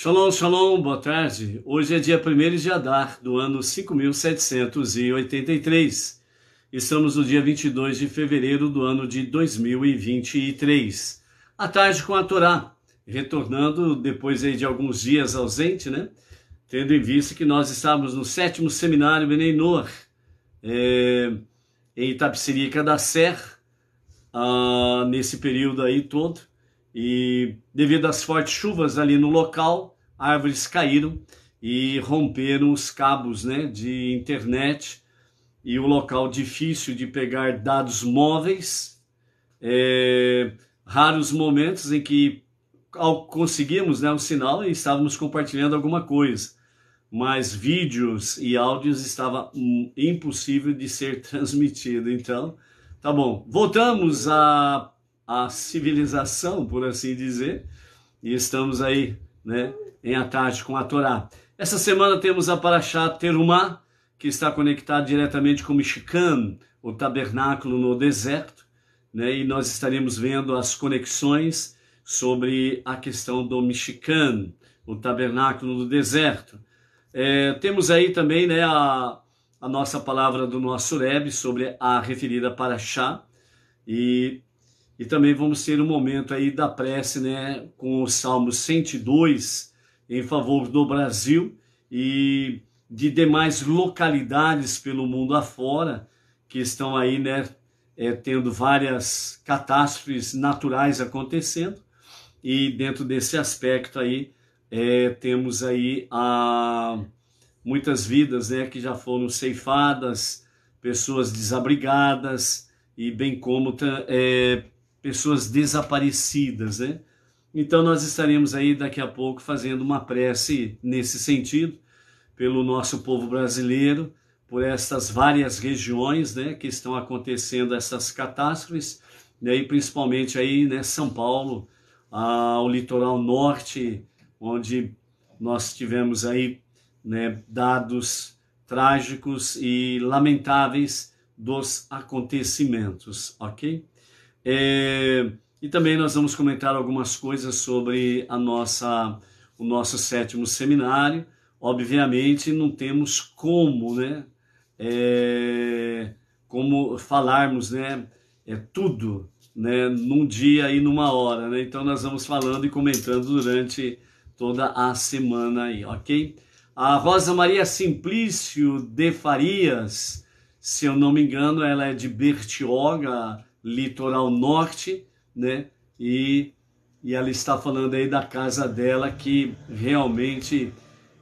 Shalom, shalom, boa tarde. Hoje é dia 1 de Adar do ano 5783. Estamos no dia 22 de fevereiro do ano de 2023. À tarde com a Torá, retornando depois aí de alguns dias ausente, né? Tendo em vista que nós estávamos no sétimo seminário Beneinor, é, em Itapsirica da Serra, ah, nesse período aí todo e devido às fortes chuvas ali no local, árvores caíram e romperam os cabos né, de internet e o local difícil de pegar dados móveis. É, raros momentos em que conseguimos né, um sinal e estávamos compartilhando alguma coisa, mas vídeos e áudios estava hum, impossível de ser transmitido. Então, tá bom. Voltamos a a civilização, por assim dizer, e estamos aí, né, em ataque com a Torá. Essa semana temos a Paraxá Terumá, que está conectada diretamente com o Michican, o tabernáculo no deserto, né, e nós estaremos vendo as conexões sobre a questão do Michican, o tabernáculo no deserto. É, temos aí também né, a, a nossa palavra do nosso Rebbe sobre a referida Paraxá, e e também vamos ter um momento aí da prece, né, com o Salmo 102 em favor do Brasil e de demais localidades pelo mundo afora que estão aí, né, é, tendo várias catástrofes naturais acontecendo. E dentro desse aspecto aí, é, temos aí a, muitas vidas né, que já foram ceifadas, pessoas desabrigadas, e bem como é, pessoas desaparecidas, né? Então nós estaremos aí daqui a pouco fazendo uma prece nesse sentido pelo nosso povo brasileiro, por estas várias regiões, né, que estão acontecendo essas catástrofes, né, e principalmente aí, né, São Paulo, o litoral norte, onde nós tivemos aí, né, dados trágicos e lamentáveis dos acontecimentos, ok? É, e também nós vamos comentar algumas coisas sobre a nossa, o nosso sétimo seminário. Obviamente não temos como, né? É, como falarmos, né? É tudo, né? Num dia e numa hora, né? Então nós vamos falando e comentando durante toda a semana aí, ok? A Rosa Maria Simplício de Farias, se eu não me engano, ela é de Bertioga, litoral norte, né? E, e ela está falando aí da casa dela que realmente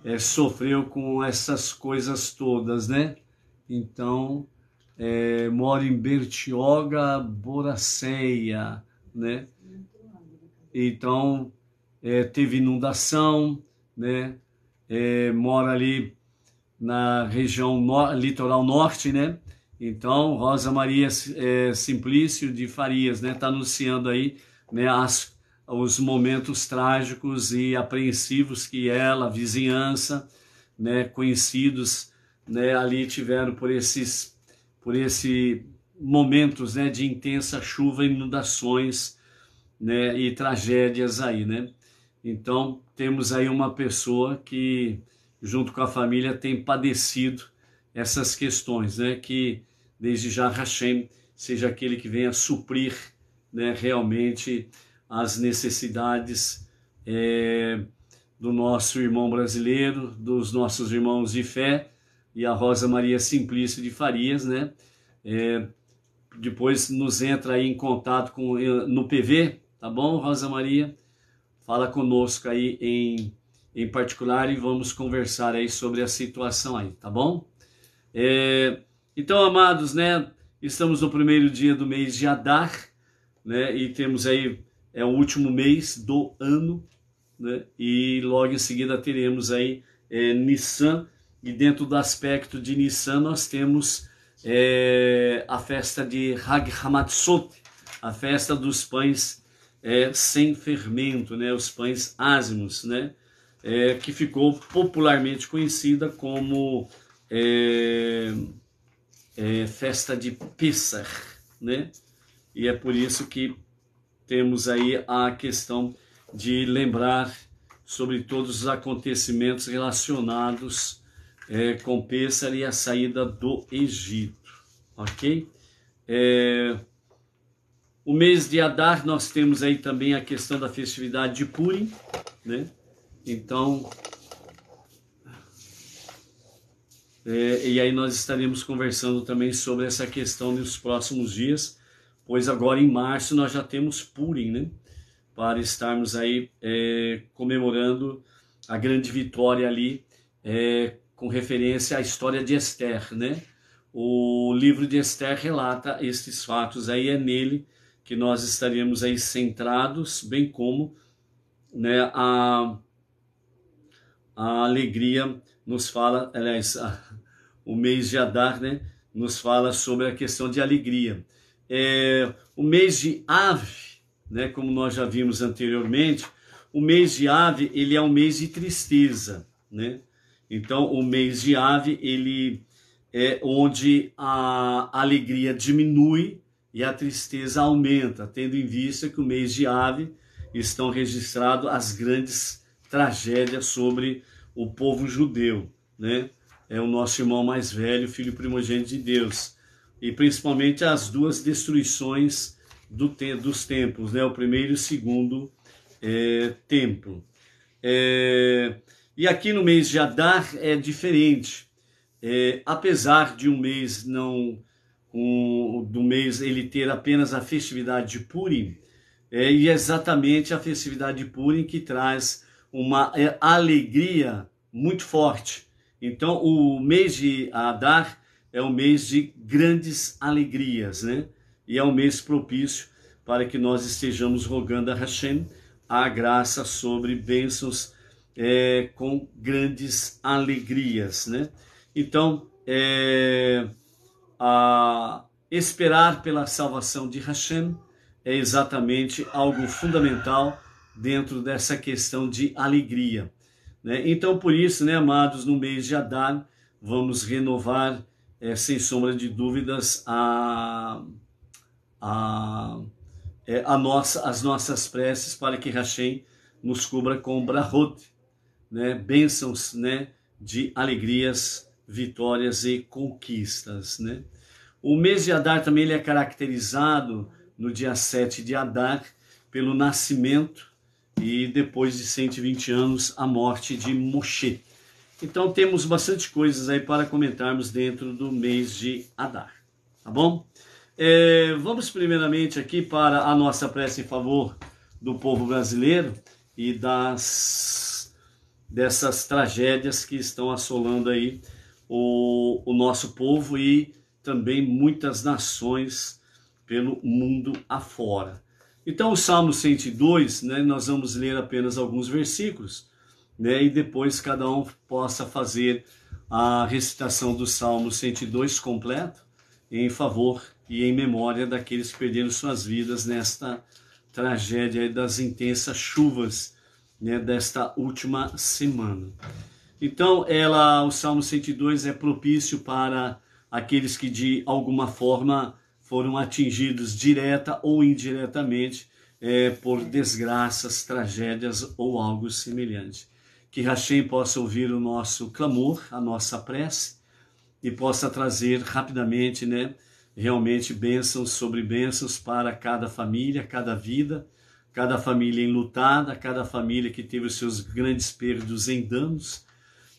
é, sofreu com essas coisas todas, né? Então, é, mora em Bertioga, Boraceia, né? Então, é, teve inundação, né? É, mora ali na região no litoral norte, né? Então, Rosa Maria é, Simplício de Farias está né, tá anunciando aí né, as, os momentos trágicos e apreensivos que ela, a vizinhança, né, conhecidos né, ali tiveram por esses, por esses momentos né, de intensa chuva, inundações né, e tragédias aí. Então, temos aí uma pessoa que, junto com a família, tem padecido essas questões, né? Que desde já Hashem seja aquele que venha suprir, né? Realmente as necessidades é, do nosso irmão brasileiro, dos nossos irmãos de fé e a Rosa Maria Simplício de Farias, né? É, depois nos entra aí em contato com eh, no PV, tá bom, Rosa Maria? Fala conosco aí em, em particular e vamos conversar aí sobre a situação aí, tá bom? É, então, amados, né, estamos no primeiro dia do mês de Adar, né, e temos aí, é o último mês do ano, né, e logo em seguida teremos aí é, Nissan, e dentro do aspecto de Nissan nós temos é, a festa de Hag Hamatzot, a festa dos pães é, sem fermento, né, os pães ázimos, né, é, que ficou popularmente conhecida como é, é festa de Pissar, né? E é por isso que temos aí a questão de lembrar sobre todos os acontecimentos relacionados é, com Pissar e a saída do Egito, ok? É, o mês de Adar nós temos aí também a questão da festividade de Purim, né? Então É, e aí nós estaremos conversando também sobre essa questão nos próximos dias, pois agora em março nós já temos Purim, né? Para estarmos aí é, comemorando a grande vitória ali, é, com referência à história de Esther, né? O livro de Esther relata estes fatos, aí é nele que nós estaremos aí centrados, bem como né, a, a alegria nos fala, aliás, a, o mês de Adar, né, nos fala sobre a questão de alegria. É, o mês de Ave, né, como nós já vimos anteriormente, o mês de Ave ele é um mês de tristeza, né? Então o mês de Ave ele é onde a alegria diminui e a tristeza aumenta, tendo em vista que o mês de Ave estão registrados as grandes tragédias sobre o povo judeu, né? é o nosso irmão mais velho, filho primogênito de Deus, e principalmente as duas destruições do te dos templos, né? o primeiro e o segundo é, templo. É, e aqui no mês de Adar é diferente, é, apesar de um mês não um, do mês ele ter apenas a festividade de Purim, é, e é exatamente a festividade de Purim que traz uma é, alegria muito forte então, o mês de Adar é um mês de grandes alegrias, né? E é um mês propício para que nós estejamos rogando a Hashem a graça sobre bênçãos é, com grandes alegrias, né? Então, é, a esperar pela salvação de Hashem é exatamente algo fundamental dentro dessa questão de alegria. Né? Então, por isso, né, amados, no mês de Adar, vamos renovar, é, sem sombra de dúvidas, a, a, é, a nossa, as nossas preces para que Hashem nos cubra com brahot, né? bênçãos né? de alegrias, vitórias e conquistas. Né? O mês de Adar também ele é caracterizado no dia 7 de Adar pelo nascimento e depois de 120 anos a morte de Moshe. Então temos bastante coisas aí para comentarmos dentro do mês de Adar, tá bom? É, vamos primeiramente aqui para a nossa prece em favor do povo brasileiro e das dessas tragédias que estão assolando aí o, o nosso povo e também muitas nações pelo mundo afora. Então, o Salmo 102, né, nós vamos ler apenas alguns versículos, né, e depois cada um possa fazer a recitação do Salmo 102 completo em favor e em memória daqueles que perderam suas vidas nesta tragédia das intensas chuvas né, desta última semana. Então, ela, o Salmo 102 é propício para aqueles que de alguma forma foram atingidos direta ou indiretamente é, por desgraças, tragédias ou algo semelhante. Que Hashem possa ouvir o nosso clamor, a nossa prece, e possa trazer rapidamente, né, realmente bênçãos sobre bênçãos para cada família, cada vida, cada família enlutada, cada família que teve os seus grandes perdos em danos,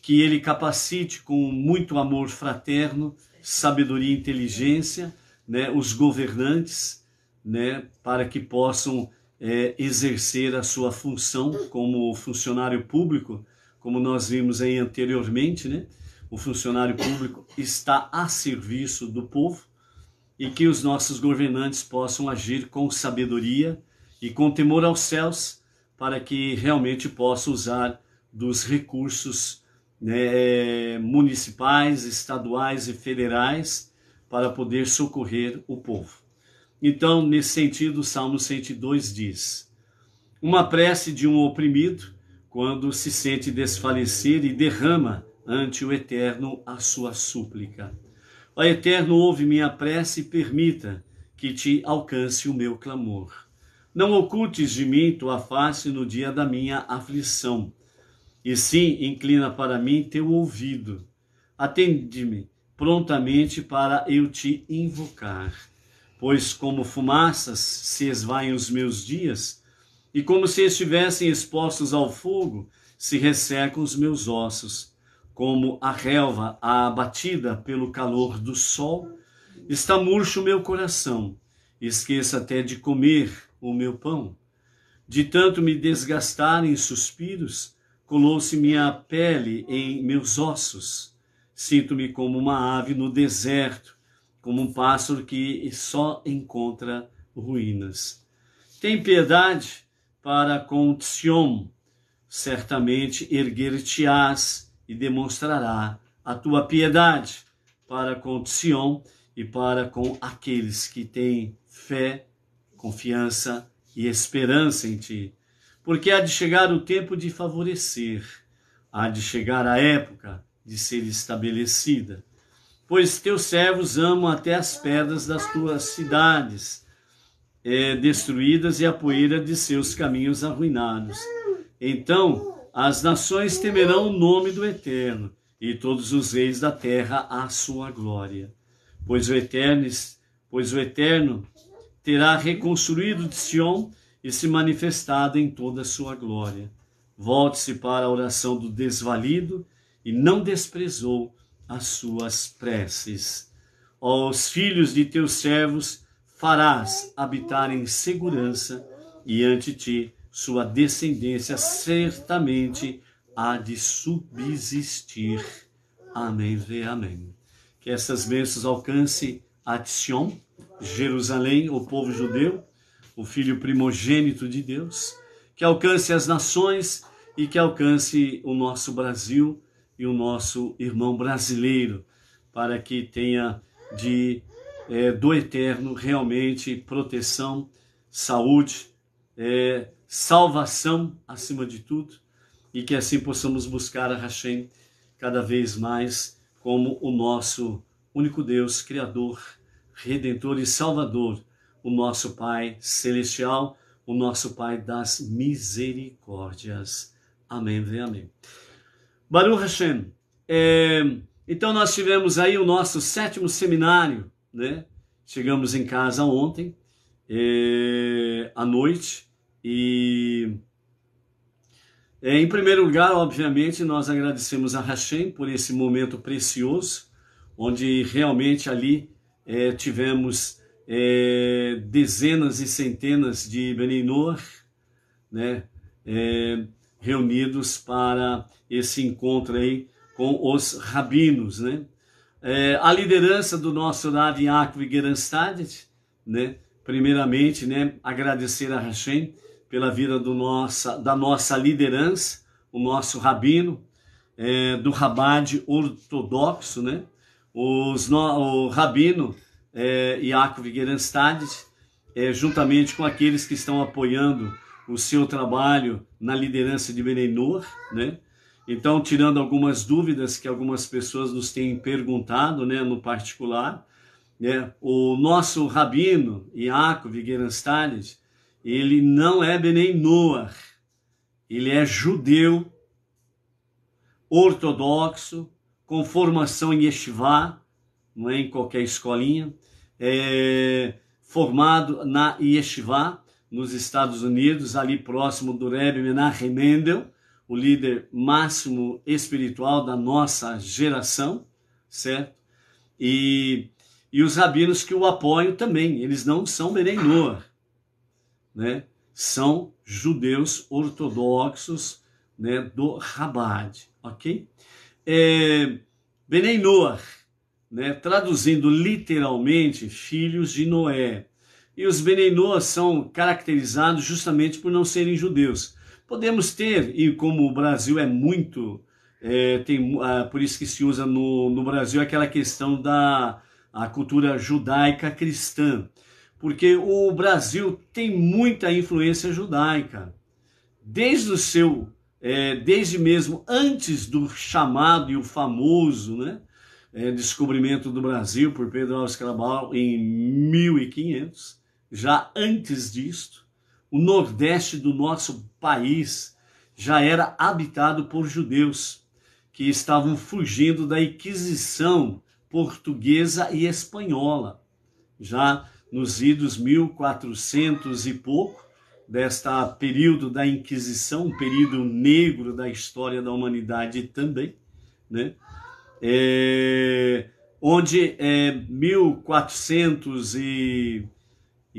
que ele capacite com muito amor fraterno, sabedoria e inteligência né, os governantes né, para que possam é, exercer a sua função como funcionário público, como nós vimos aí anteriormente, né? o funcionário público está a serviço do povo e que os nossos governantes possam agir com sabedoria e com temor aos céus para que realmente possa usar dos recursos né, é, municipais, estaduais e federais para poder socorrer o povo. Então, nesse sentido, o Salmo 102 diz: Uma prece de um oprimido quando se sente desfalecer e derrama ante o Eterno a sua súplica. Ó Eterno, ouve minha prece e permita que te alcance o meu clamor. Não ocultes de mim tua face no dia da minha aflição, e sim inclina para mim teu ouvido. Atende-me prontamente para eu te invocar. Pois como fumaças se esvaem os meus dias, e como se estivessem expostos ao fogo, se ressecam os meus ossos, como a relva abatida pelo calor do sol, está murcho o meu coração, esqueça até de comer o meu pão. De tanto me desgastar em suspiros, colou-se minha pele em meus ossos. Sinto-me como uma ave no deserto, como um pássaro que só encontra ruínas. Tem piedade para com Sion, certamente erguer-te-ás e demonstrará a tua piedade para com Sion e para com aqueles que têm fé, confiança e esperança em ti. Porque há de chegar o tempo de favorecer, há de chegar a época de ser estabelecida. Pois teus servos amam até as pedras das tuas cidades é, destruídas e a poeira de seus caminhos arruinados. Então as nações temerão o nome do Eterno e todos os reis da terra a sua glória. Pois o Eterno, pois o Eterno terá reconstruído de e se manifestado em toda a sua glória. Volte-se para a oração do desvalido e não desprezou as suas preces. Os filhos de teus servos farás habitar em segurança, e ante ti sua descendência certamente há de subsistir. Amém, vê, amém. Que essas bênçãos alcance a Sion, Jerusalém, o povo judeu, o filho primogênito de Deus, que alcance as nações e que alcance o nosso Brasil e o nosso irmão brasileiro, para que tenha de é, do eterno realmente proteção, saúde, é, salvação acima de tudo, e que assim possamos buscar a Hashem cada vez mais como o nosso único Deus, Criador, Redentor e Salvador, o nosso Pai Celestial, o nosso Pai das Misericórdias. Amém, amém. Baruch Hashem. É, então nós tivemos aí o nosso sétimo seminário, né? Chegamos em casa ontem, é, à noite, e é, em primeiro lugar, obviamente, nós agradecemos a Hashem por esse momento precioso, onde realmente ali é, tivemos dezenas e centenas de Beninor, né? reunidos para esse encontro aí com os rabinos, né? É, a liderança do nosso Rav Yaakov Geranstadt, né? Primeiramente, né, agradecer a Hashem pela vida do nossa, da nossa liderança, o nosso rabino, é, do Rabad ortodoxo, né? Os, no, o rabino é, Yaakov Geranstadt, é, juntamente com aqueles que estão apoiando o seu trabalho na liderança de Benenor, né? Então, tirando algumas dúvidas que algumas pessoas nos têm perguntado, né, no particular, né, o nosso rabino, Iaco Wittgenstein, ele não é Benenor, ele é judeu, ortodoxo, com formação em Yeshivá, não é em qualquer escolinha, é formado na Yeshivá nos Estados Unidos, ali próximo do Rebbe Menachem Mendel, o líder máximo espiritual da nossa geração, certo? E, e os rabinos que o apoiam também, eles não são Bereinor, né? São judeus ortodoxos, né, do Rabad, ok? É, né, traduzindo literalmente filhos de Noé, e os Benenoas são caracterizados justamente por não serem judeus. Podemos ter, e como o Brasil é muito, é, tem, ah, por isso que se usa no, no Brasil aquela questão da a cultura judaica cristã, porque o Brasil tem muita influência judaica, desde o seu, é, desde mesmo antes do chamado e o famoso, né? É, descobrimento do Brasil por Pedro Alves Cabral em 1500, já antes disto, o nordeste do nosso país já era habitado por judeus que estavam fugindo da Inquisição portuguesa e espanhola. Já nos idos 1400 e pouco, desta período da Inquisição, um período negro da história da humanidade também, né? É, onde é eh, 1400 e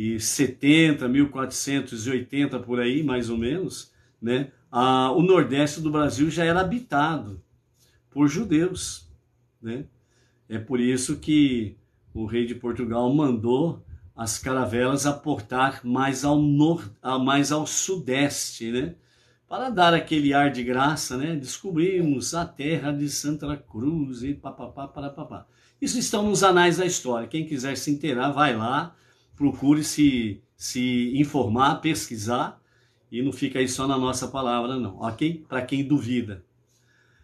1470, 1480 por aí, mais ou menos, né? a ah, o Nordeste do Brasil já era habitado por judeus, né? É por isso que o rei de Portugal mandou as caravelas aportar mais ao norte, ah, mais ao sudeste, né? Para dar aquele ar de graça, né? Descobrimos a terra de Santa Cruz e papapá, papapá. Isso estão nos anais da história. Quem quiser se inteirar, vai lá procure se, se informar, pesquisar e não fica aí só na nossa palavra, não, ok? Para quem duvida.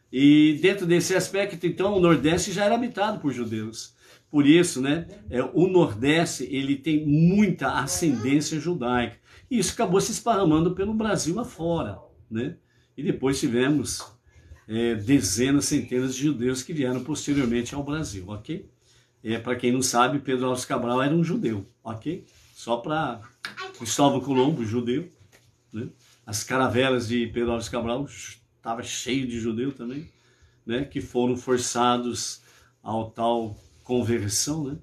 E dentro desse aspecto, então, o Nordeste já era habitado por judeus. Por isso, né, é, o Nordeste ele tem muita ascendência judaica. E isso acabou se esparramando pelo Brasil afora. Né? E depois tivemos é, dezenas, centenas de judeus que vieram posteriormente ao Brasil, ok? É, para quem não sabe, Pedro Alves Cabral era um judeu, ok? Só para Cristóvão Colombo, judeu. Né? As caravelas de Pedro Alves Cabral estava cheio de judeu também, né? que foram forçados ao tal conversão. Né?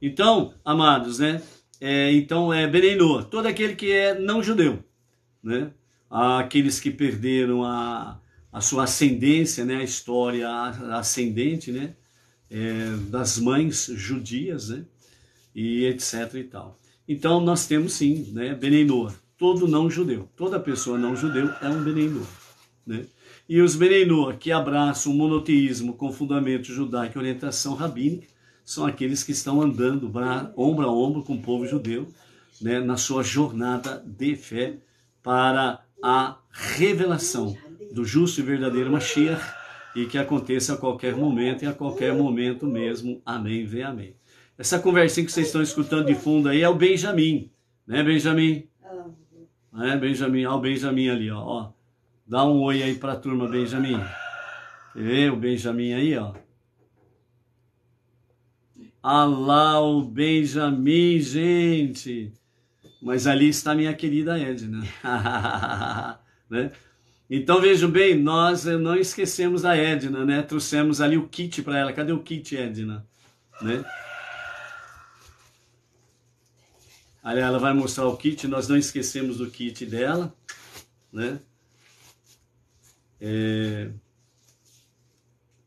Então, amados, né? É, então é Benenoa, todo aquele que é não judeu, né? aqueles que perderam a, a sua ascendência, né? a história ascendente, né? é, das mães judias, né? E etc e tal. Então nós temos sim, né? Beneinor. Todo não judeu, toda pessoa não judeu é um Beneinor, né? E os Beneinor que abraçam o monoteísmo com fundamento judaico e orientação rabínica são aqueles que estão andando bra, ombro a ombro com o povo judeu, né? Na sua jornada de fé para a revelação do justo e verdadeiro Mashiach e que aconteça a qualquer momento e a qualquer momento mesmo. Amém, vem amém. Essa conversinha que vocês estão escutando de fundo aí é o Benjamin, né, Benjamin? Ah. É, Benjamin, olha o Benjamin ali, ó. Dá um oi aí para a turma, Benjamin. Quer ver o Benjamin aí, ó? Alá, o Benjamin, gente! Mas ali está minha querida Edna. né? Então vejo bem, nós eh, não esquecemos a Edna, né? Trouxemos ali o kit para ela. Cadê o kit, Edna? Né? Ali ela vai mostrar o kit, nós não esquecemos do kit dela, né? É...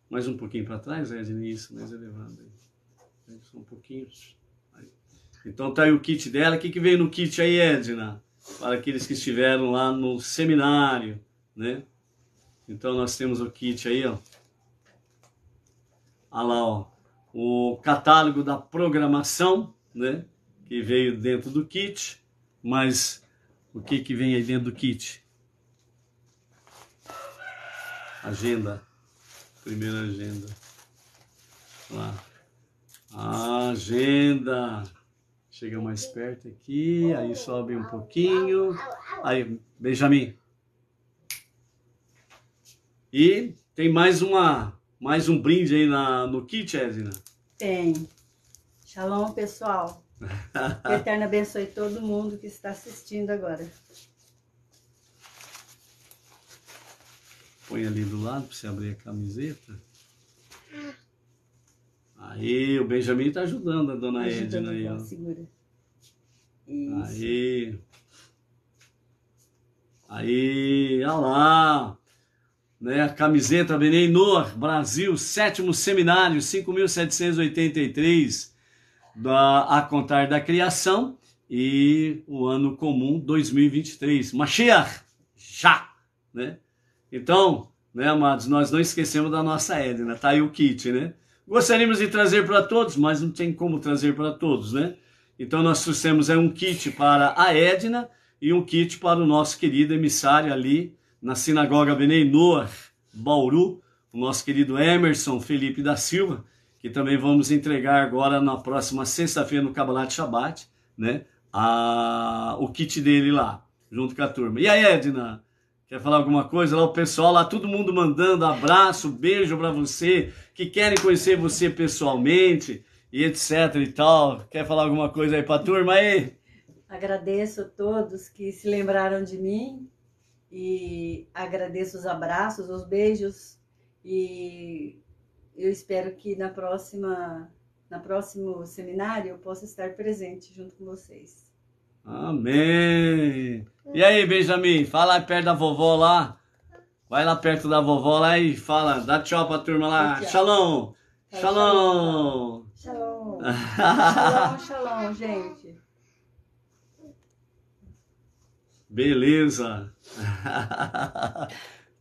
Mais um pouquinho para trás, Edna, isso, mais elevado. Aí. Só um pouquinho. Aí. Então tá aí o kit dela. O que, que veio no kit aí, Edna? Para aqueles que estiveram lá no seminário né? Então nós temos o kit aí, ó. lá, ó, o catálogo da programação, né? Que veio dentro do kit, mas o que que vem aí dentro do kit? Agenda, primeira agenda. Lá. Agenda. Chega mais perto aqui, aí sobe um pouquinho. Aí, Benjamin, e tem mais uma mais um brinde aí na, no kit, Edna? Tem. Shalom, pessoal. que Eterno abençoe todo mundo que está assistindo agora. Põe ali do lado para você abrir a camiseta. Aí, o Benjamin está ajudando a dona ajudando Edna aí. Segura. Isso. Aí. Aí, olha lá né? A camiseta Beneinor Brasil, sétimo seminário, 5.783 da, a contar da criação e o ano comum 2023. Mashiach, já, né? Então, né, amados, nós não esquecemos da nossa Edna, tá aí o kit, né? Gostaríamos de trazer para todos, mas não tem como trazer para todos, né? Então nós trouxemos é um kit para a Edna e um kit para o nosso querido emissário ali, na Sinagoga Benei Noah, Bauru, o nosso querido Emerson Felipe da Silva, que também vamos entregar agora na próxima sexta-feira no Cabalat Shabat, né? A, o kit dele lá, junto com a turma. E aí, Edna? Quer falar alguma coisa? Lá o pessoal, lá todo mundo mandando abraço, beijo para você, que querem conhecer você pessoalmente e etc e tal. Quer falar alguma coisa aí para a turma aí? Agradeço a todos que se lembraram de mim, e agradeço os abraços, os beijos e eu espero que na próxima, na próximo seminário eu possa estar presente junto com vocês. Amém. E aí, Benjamin, fala perto da vovó lá. Vai lá perto da vovó lá e fala, dá tchau pra turma lá. Shalom. Shalom. Shalom. Shalom, shalom, gente. Beleza. tá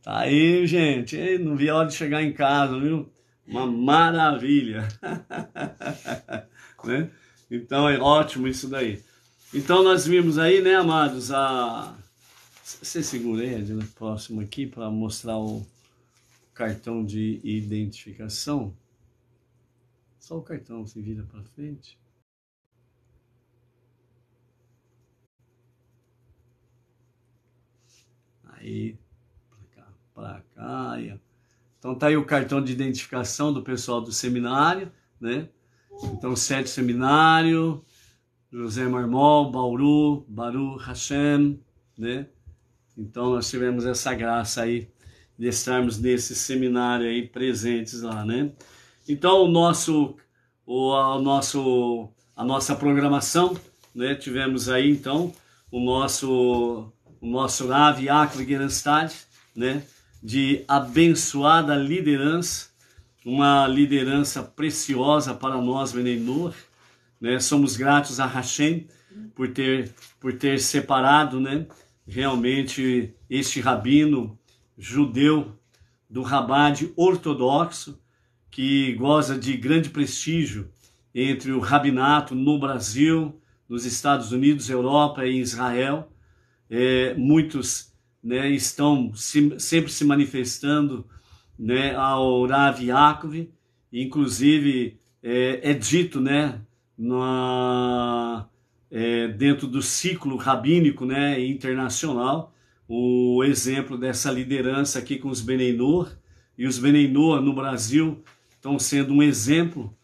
Aí, gente, não vi a hora de chegar em casa, viu? Uma maravilha. né? Então é ótimo isso daí. Então nós vimos aí, né, amados, a... Você segura aí, Adina, próximo aqui, para mostrar o cartão de identificação. Só o cartão se vira para frente. aí, para cá, para cá. E... Então tá aí o cartão de identificação do pessoal do seminário, né? Então, Sete Seminário, José Marmol, Bauru, Baru, Hashem, né? Então nós tivemos essa graça aí de estarmos nesse seminário aí presentes lá, né? Então o nosso o, a, o nosso a nossa programação, né? Tivemos aí então o nosso o nosso Rav Yaakov Gerenstad, né? de abençoada liderança, uma liderança preciosa para nós, Benenor. Né? Somos gratos a Hashem por ter, por ter separado né? realmente este rabino judeu do Rabad ortodoxo, que goza de grande prestígio entre o rabinato no Brasil, nos Estados Unidos, Europa e Israel é, muitos né, estão se, sempre se manifestando né, ao Rav Yaakov, inclusive é, é dito né, na, é, dentro do ciclo rabínico né, internacional o exemplo dessa liderança aqui com os Beneinor, e os Beneinor no Brasil estão sendo um exemplo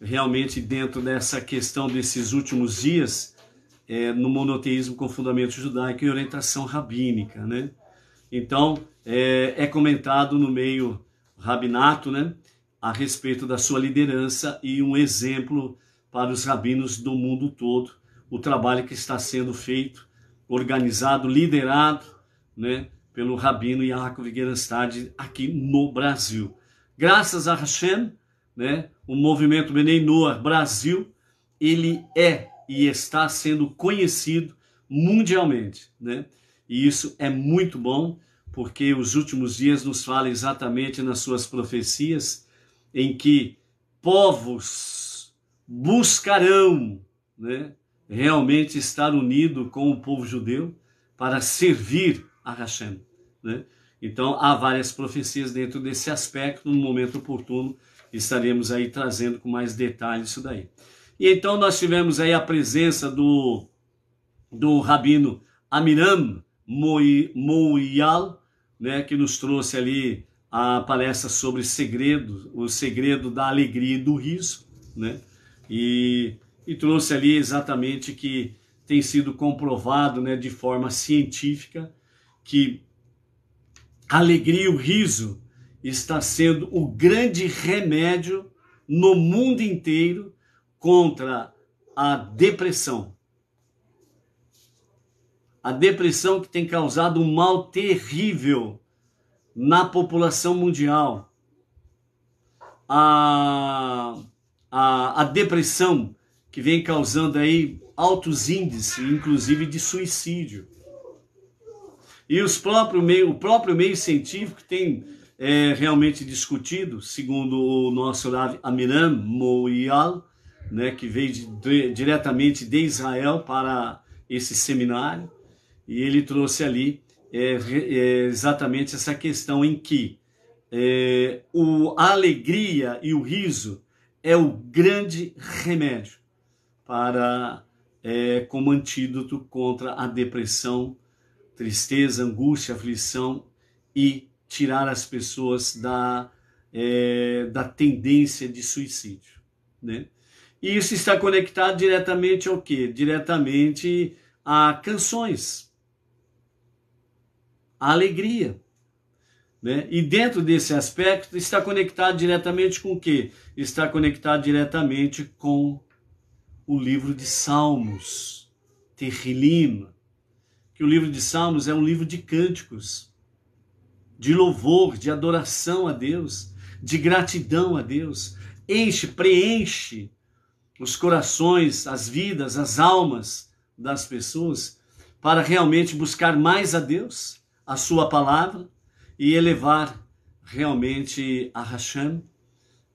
realmente dentro dessa questão desses últimos dias, é, no monoteísmo com fundamento judaico e orientação rabínica, né? Então, é, é comentado no meio rabinato, né? A respeito da sua liderança e um exemplo para os rabinos do mundo todo, o trabalho que está sendo feito, organizado, liderado, né? Pelo rabino Yaakov Gerenstad aqui no Brasil. Graças a Hashem, né? O movimento Benei Noah Brasil, ele é e está sendo conhecido mundialmente, né? E isso é muito bom, porque os últimos dias nos fala exatamente nas suas profecias em que povos buscarão, né, realmente estar unido com o povo judeu para servir a Hashem, né? Então, há várias profecias dentro desse aspecto, no momento oportuno estaremos aí trazendo com mais detalhes isso daí. E então nós tivemos aí a presença do, do Rabino Amiram Moyal, né, que nos trouxe ali a palestra sobre segredo, o segredo da alegria e do riso, né? E, e trouxe ali exatamente que tem sido comprovado, né, de forma científica, que a alegria e o riso está sendo o grande remédio no mundo inteiro contra a depressão. A depressão que tem causado um mal terrível na população mundial. A, a, a depressão que vem causando aí altos índices, inclusive de suicídio. E os próprio meio, o próprio meio científico tem é, realmente discutido, segundo o nosso Rav Amiram né, que veio de, de, diretamente de Israel para esse seminário, e ele trouxe ali é, é, exatamente essa questão em que é, o, a alegria e o riso é o grande remédio para é, como antídoto contra a depressão, tristeza, angústia, aflição e tirar as pessoas da, é, da tendência de suicídio. Né? E isso está conectado diretamente ao quê? Diretamente a canções, a alegria. Né? E dentro desse aspecto está conectado diretamente com o quê? Está conectado diretamente com o livro de Salmos, Terrilim, que o livro de Salmos é um livro de cânticos, de louvor, de adoração a Deus, de gratidão a Deus. Enche, preenche os corações, as vidas, as almas das pessoas para realmente buscar mais a Deus, a Sua palavra e elevar realmente a Hashem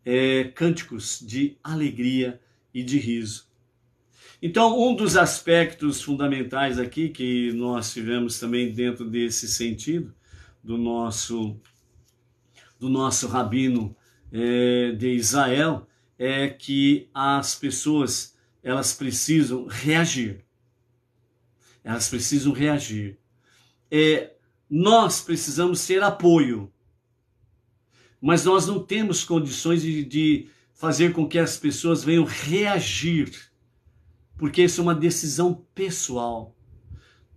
é, cânticos de alegria e de riso. Então, um dos aspectos fundamentais aqui que nós tivemos também dentro desse sentido do nosso do nosso rabino é, de Israel é que as pessoas elas precisam reagir. Elas precisam reagir. É, nós precisamos ser apoio, mas nós não temos condições de, de fazer com que as pessoas venham reagir, porque isso é uma decisão pessoal.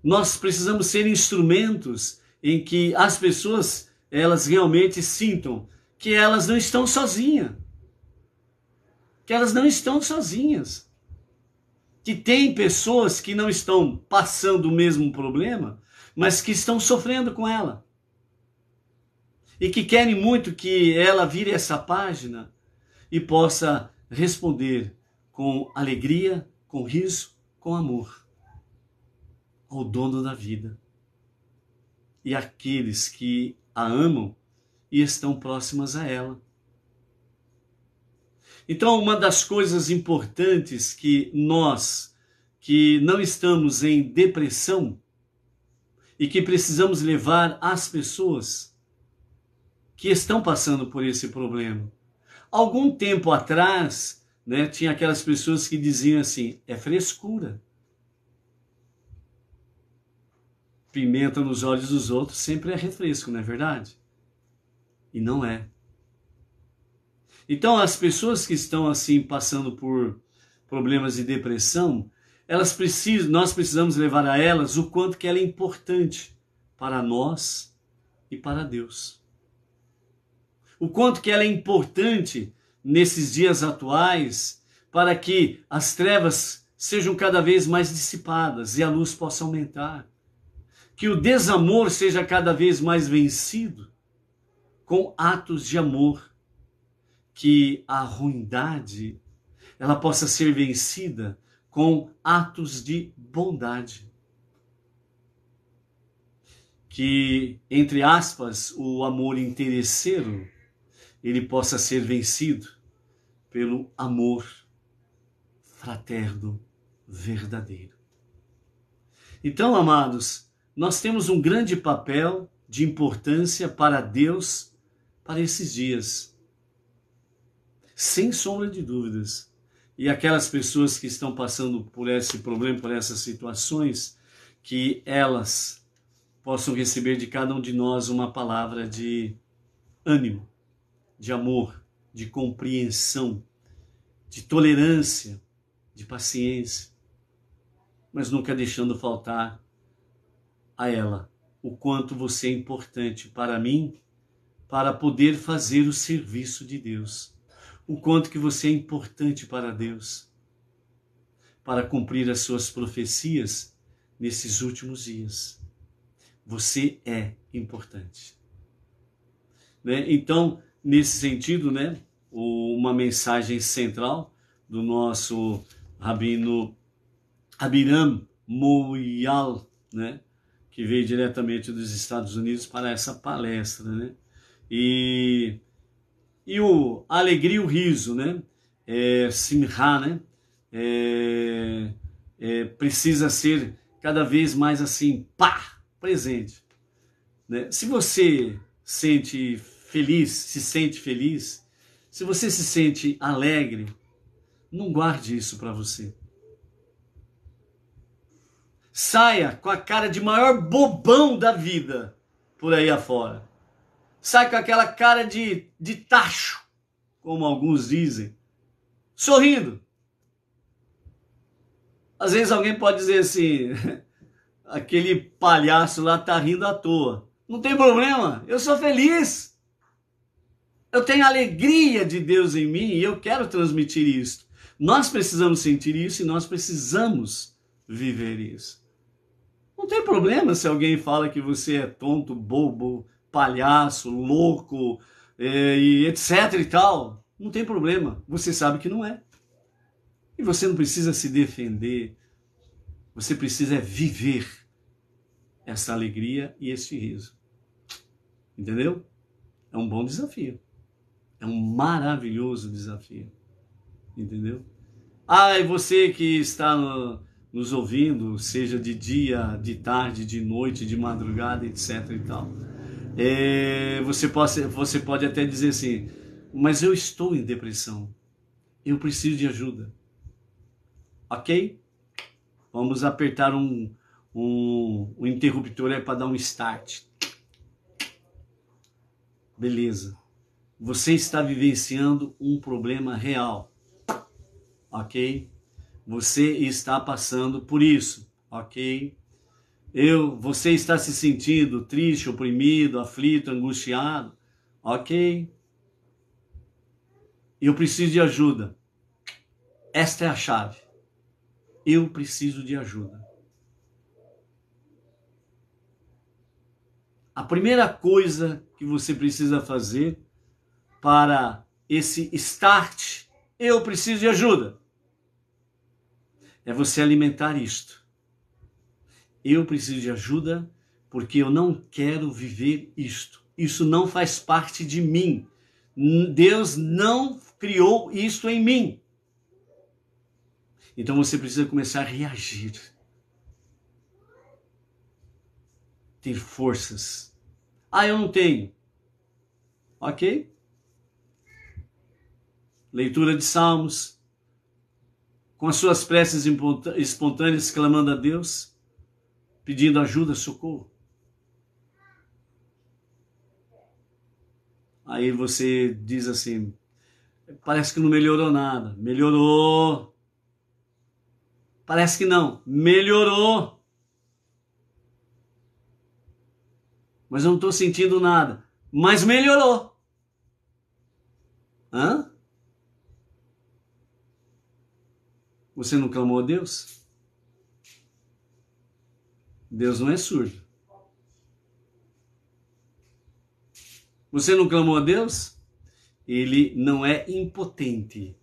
Nós precisamos ser instrumentos em que as pessoas elas realmente sintam que elas não estão sozinhas que elas não estão sozinhas. Que tem pessoas que não estão passando o mesmo problema, mas que estão sofrendo com ela. E que querem muito que ela vire essa página e possa responder com alegria, com riso, com amor ao dono da vida e àqueles que a amam e estão próximas a ela então, uma das coisas importantes que nós que não estamos em depressão e que precisamos levar às pessoas que estão passando por esse problema. Algum tempo atrás, né, tinha aquelas pessoas que diziam assim: é frescura. Pimenta nos olhos dos outros sempre é refresco, não é verdade? E não é. Então, as pessoas que estão assim passando por problemas de depressão, elas precisam, nós precisamos levar a elas o quanto que ela é importante para nós e para Deus. O quanto que ela é importante nesses dias atuais para que as trevas sejam cada vez mais dissipadas e a luz possa aumentar. Que o desamor seja cada vez mais vencido com atos de amor que a ruindade ela possa ser vencida com atos de bondade. Que, entre aspas, o amor interesseiro ele possa ser vencido pelo amor fraterno verdadeiro. Então, amados, nós temos um grande papel de importância para Deus para esses dias sem sombra de dúvidas. E aquelas pessoas que estão passando por esse problema, por essas situações, que elas possam receber de cada um de nós uma palavra de ânimo, de amor, de compreensão, de tolerância, de paciência, mas nunca deixando faltar a ela o quanto você é importante para mim, para poder fazer o serviço de Deus o quanto que você é importante para Deus, para cumprir as suas profecias nesses últimos dias. Você é importante. Né? Então, nesse sentido, né, uma mensagem central do nosso rabino Abiram Moyal, né, que veio diretamente dos Estados Unidos para essa palestra, né? E e o alegria e o riso, né? É, simha, né? É, é, precisa ser cada vez mais assim, pá, presente. Né? Se você sente feliz, se sente feliz, se você se sente alegre, não guarde isso para você. Saia com a cara de maior bobão da vida por aí afora sai com aquela cara de, de tacho, como alguns dizem, sorrindo. Às vezes alguém pode dizer assim: aquele palhaço lá tá rindo à toa. Não tem problema, eu sou feliz. Eu tenho alegria de Deus em mim e eu quero transmitir isso. Nós precisamos sentir isso e nós precisamos viver isso. Não tem problema se alguém fala que você é tonto, bobo, palhaço, louco é, e etc e tal, não tem problema. Você sabe que não é. E você não precisa se defender. Você precisa é viver essa alegria e esse riso. Entendeu? É um bom desafio. É um maravilhoso desafio. Entendeu? Ah, e você que está nos ouvindo, seja de dia, de tarde, de noite, de madrugada, etc e tal. É, você, pode, você pode até dizer assim, mas eu estou em depressão, eu preciso de ajuda. Ok? Vamos apertar um, um, um interruptor é para dar um start. Beleza. Você está vivenciando um problema real. Ok? Você está passando por isso. Ok? Eu, você está se sentindo triste, oprimido, aflito, angustiado? Ok. Eu preciso de ajuda. Esta é a chave. Eu preciso de ajuda. A primeira coisa que você precisa fazer para esse start, eu preciso de ajuda, é você alimentar isto. Eu preciso de ajuda porque eu não quero viver isto. Isso não faz parte de mim. Deus não criou isso em mim. Então você precisa começar a reagir. Ter forças. Ah, eu não tenho. Ok? Leitura de Salmos. Com as suas preces espontâneas, clamando a Deus pedindo ajuda, socorro. Aí você diz assim: parece que não melhorou nada. Melhorou. Parece que não. Melhorou. Mas eu não estou sentindo nada. Mas melhorou. Hã? Você não clamou a Deus? Deus não é surdo. Você não clamou a Deus? Ele não é impotente.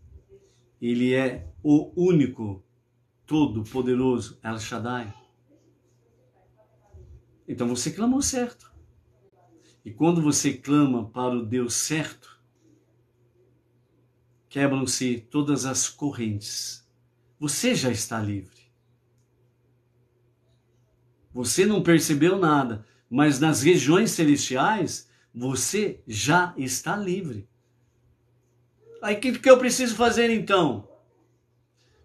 Ele é o único, todo-poderoso El Shaddai. Então você clamou certo. E quando você clama para o Deus certo, quebram-se todas as correntes. Você já está livre. Você não percebeu nada, mas nas regiões celestiais você já está livre. Aí o que, que eu preciso fazer então?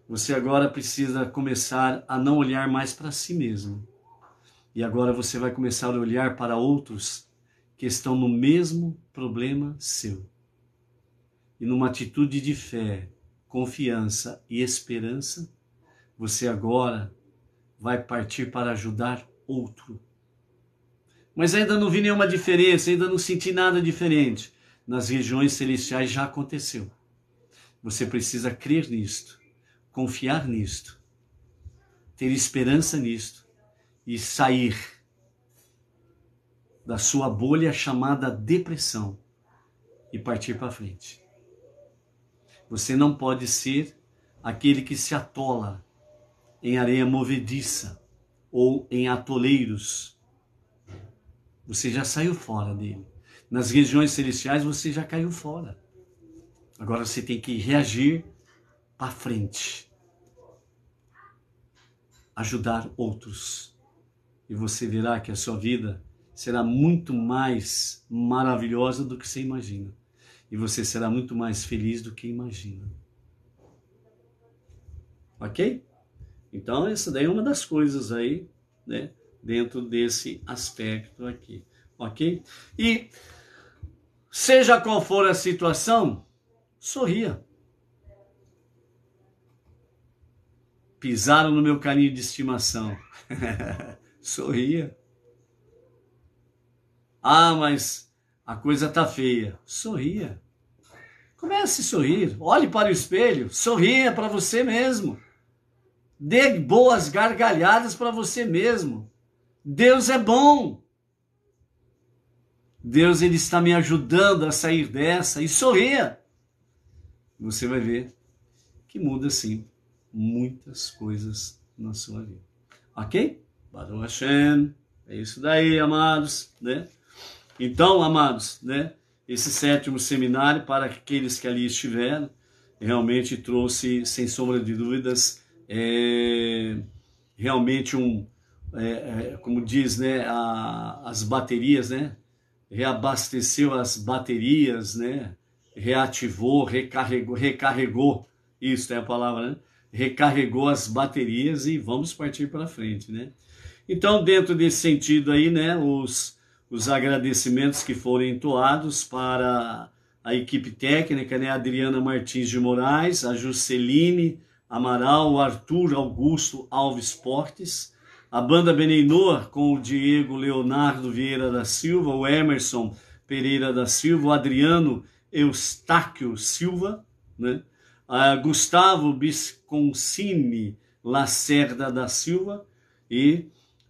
Você agora precisa começar a não olhar mais para si mesmo. E agora você vai começar a olhar para outros que estão no mesmo problema seu. E numa atitude de fé, confiança e esperança, você agora vai partir para ajudar outro. Mas ainda não vi nenhuma diferença, ainda não senti nada diferente. Nas regiões celestiais já aconteceu. Você precisa crer nisto, confiar nisto, ter esperança nisto e sair da sua bolha chamada depressão e partir para frente. Você não pode ser aquele que se atola em areia movediça ou em atoleiros. Você já saiu fora dele. Nas regiões celestiais você já caiu fora. Agora você tem que reagir para frente. Ajudar outros. E você verá que a sua vida será muito mais maravilhosa do que você imagina. E você será muito mais feliz do que imagina. Ok? Então, essa daí é uma das coisas aí, né? Dentro desse aspecto aqui, ok? E, seja qual for a situação, sorria. Pisaram no meu caninho de estimação. sorria. Ah, mas a coisa tá feia. Sorria. Comece a sorrir. Olhe para o espelho. Sorria para você mesmo. Dê boas gargalhadas para você mesmo. Deus é bom. Deus ele está me ajudando a sair dessa e sorria. Você vai ver que muda sim muitas coisas na sua vida. OK? Baruch Hashem. É isso daí, amados, né? Então, amados, né? Esse sétimo seminário para aqueles que ali estiveram realmente trouxe sem sombra de dúvidas é, realmente um, é, é, como diz, né, a, as baterias, né, reabasteceu as baterias, né, reativou, recarregou, recarregou, isso é a palavra, né, recarregou as baterias e vamos partir para frente, né. Então, dentro desse sentido aí, né, os, os agradecimentos que foram entoados para a equipe técnica, né, Adriana Martins de Moraes, a Jusceline, Amaral, Arthur Augusto Alves Portes, a banda Beneinor com o Diego Leonardo Vieira da Silva, o Emerson Pereira da Silva, o Adriano Eustáquio Silva, né? a Gustavo Bisconcini Lacerda da Silva e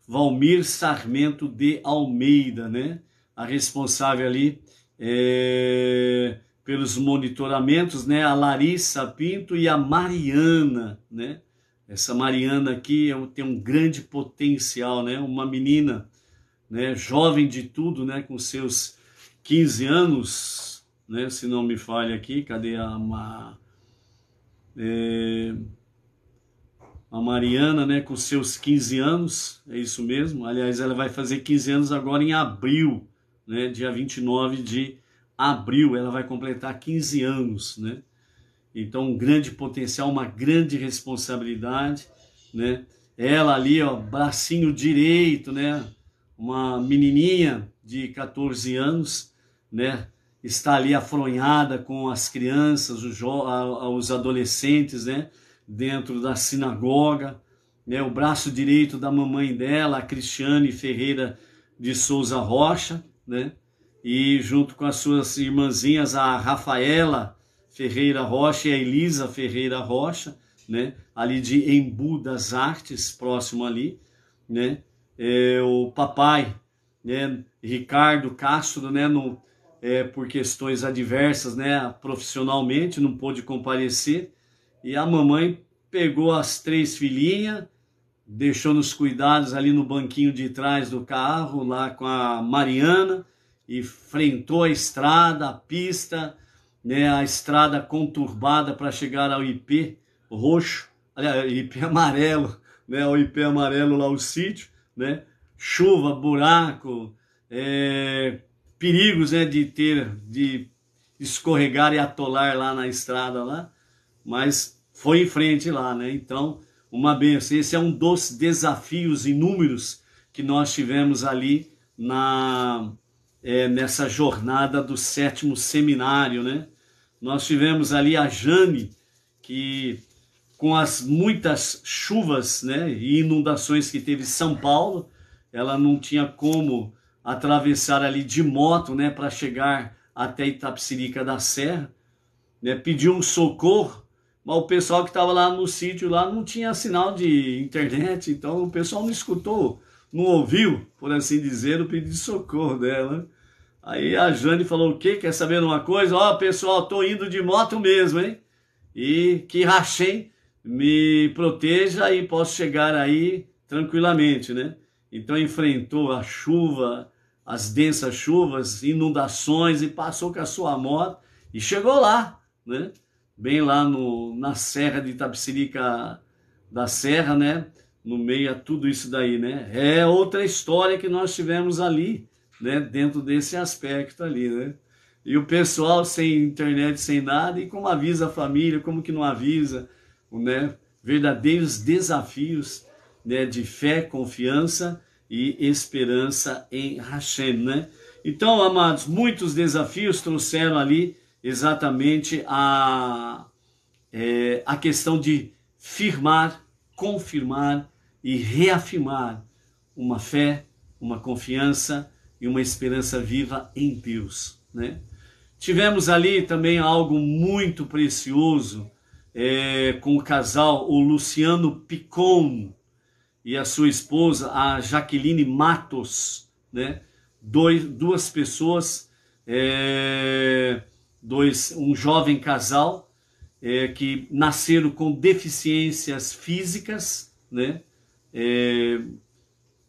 Valmir Sarmento de Almeida, né? A responsável ali é pelos monitoramentos, né? A Larissa Pinto e a Mariana, né? Essa Mariana aqui é tem um grande potencial, né? Uma menina, né? Jovem de tudo, né? Com seus 15 anos, né? Se não me falha aqui, cadê a Ma... É, a Mariana, né? Com seus 15 anos, é isso mesmo. Aliás, ela vai fazer 15 anos agora em abril, né? Dia 29 de abril ela vai completar 15 anos, né? Então, um grande potencial, uma grande responsabilidade, né? Ela ali, ó, bracinho direito, né? Uma menininha de 14 anos, né? Está ali afronhada com as crianças, os, os adolescentes, né? Dentro da sinagoga, né? O braço direito da mamãe dela, a Cristiane Ferreira de Souza Rocha, né? e junto com as suas irmãzinhas, a Rafaela Ferreira Rocha e a Elisa Ferreira Rocha, né? ali de Embu das Artes, próximo ali, né? É, o papai, né? Ricardo Castro, né? No, é, por questões adversas, né? Profissionalmente, não pôde comparecer e a mamãe pegou as três filhinhas, deixou nos cuidados ali no banquinho de trás do carro, lá com a Mariana, enfrentou a estrada, a pista, né, a estrada conturbada para chegar ao IP roxo, aliás, é, IP amarelo, né, o IP amarelo lá o sítio, né, chuva, buraco, é, perigos né, de ter, de escorregar e atolar lá na estrada lá, mas foi em frente lá, né, então uma benção. Esse é um dos desafios inúmeros que nós tivemos ali na é, nessa jornada do sétimo seminário, né? Nós tivemos ali a Jane, que com as muitas chuvas né, e inundações que teve São Paulo, ela não tinha como atravessar ali de moto né, para chegar até Itapsirica da Serra, né, pediu um socorro, mas o pessoal que estava lá no sítio lá não tinha sinal de internet, então o pessoal não escutou não ouviu, por assim dizer, o pedido de socorro dela. Aí a Jane falou: o quê? Quer saber uma coisa? Ó, oh, pessoal, tô indo de moto mesmo, hein? E que Rachem me proteja e posso chegar aí tranquilamente, né? Então enfrentou a chuva, as densas chuvas, inundações e passou com a sua moto e chegou lá, né? Bem lá no, na Serra de Itapsirica da Serra, né? no meio a tudo isso daí, né? É outra história que nós tivemos ali, né? Dentro desse aspecto ali, né? E o pessoal sem internet, sem nada, e como avisa a família, como que não avisa, né? Verdadeiros desafios né? de fé, confiança e esperança em Hashem, né? Então, amados, muitos desafios trouxeram ali exatamente a, é, a questão de firmar confirmar e reafirmar uma fé, uma confiança e uma esperança viva em Deus. Né? Tivemos ali também algo muito precioso é, com o casal, o Luciano Picon e a sua esposa, a Jaqueline Matos, né? Dois, duas pessoas, é, dois, um jovem casal é, que nasceram com deficiências físicas, né? é,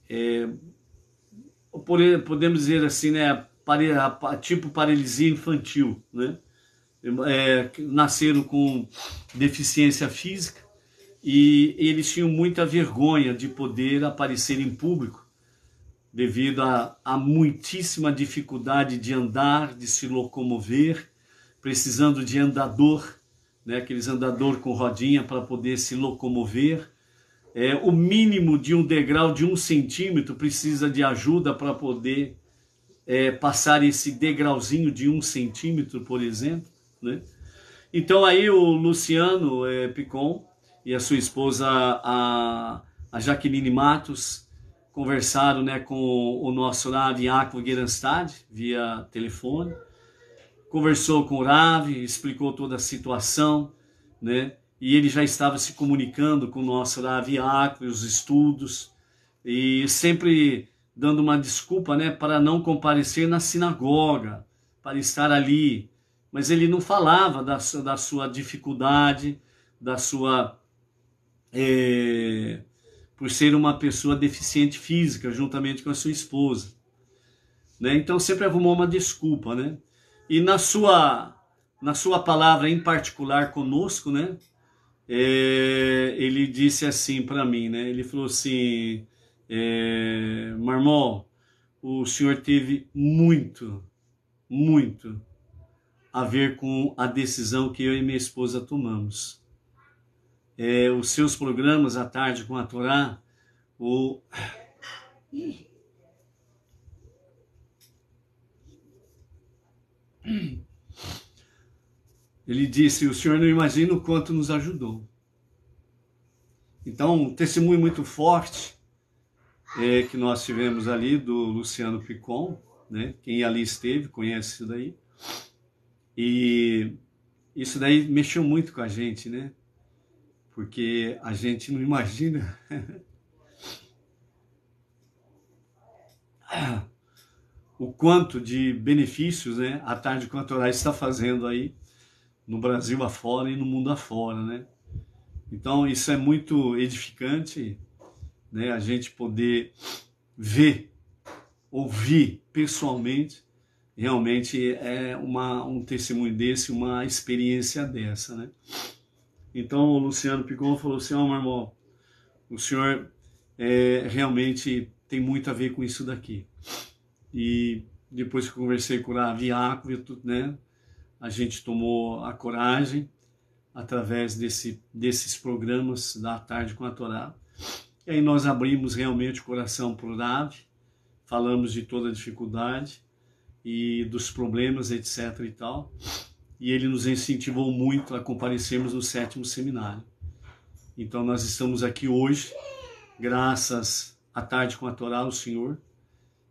é, podemos dizer assim, né, tipo paralisia infantil, né? É, nasceram com deficiência física e eles tinham muita vergonha de poder aparecer em público devido a, a muitíssima dificuldade de andar, de se locomover, precisando de andador, né, aqueles andador com rodinha para poder se locomover é, o mínimo de um degrau de um centímetro precisa de ajuda para poder é, passar esse degrauzinho de um centímetro, por exemplo. Né? Então aí o Luciano é, Picon e a sua esposa, a, a Jaqueline Matos, conversaram né, com o nosso Rave Yaakov Geranstad via telefone, conversou com o Rave, explicou toda a situação, né? e ele já estava se comunicando com o nosso e os estudos, e sempre dando uma desculpa né, para não comparecer na sinagoga, para estar ali. Mas ele não falava da, da sua dificuldade, da sua. É, por ser uma pessoa deficiente física, juntamente com a sua esposa. Né? Então sempre arrumou uma desculpa. Né? E na sua, na sua palavra em particular conosco, né? é, ele disse assim para mim, né? Ele falou assim, é, Marmol, o senhor teve muito, muito a ver com a decisão que eu e minha esposa tomamos. É, os seus programas à tarde com a Torá, o... Ele disse: O senhor não imagina o quanto nos ajudou. Então, um testemunho muito forte é, que nós tivemos ali do Luciano Picon, né? quem ali esteve conhece isso daí. E isso daí mexeu muito com a gente, né? Porque a gente não imagina. o quanto de benefícios né, a tarde quanto está fazendo aí no Brasil afora e no mundo afora, né? Então isso é muito edificante, né? A gente poder ver, ouvir pessoalmente, realmente é uma, um testemunho desse, uma experiência dessa, né? Então o Luciano Picon falou assim, ó, oh, meu irmão, o senhor é, realmente tem muito a ver com isso daqui. E depois que eu conversei com o tudo, né? a gente tomou a coragem através desse, desses programas da Tarde com a Torá. E aí nós abrimos realmente o coração para o Rav, falamos de toda a dificuldade e dos problemas, etc e tal. E ele nos incentivou muito a comparecermos no sétimo seminário. Então nós estamos aqui hoje, graças à Tarde com a Torá, o Senhor,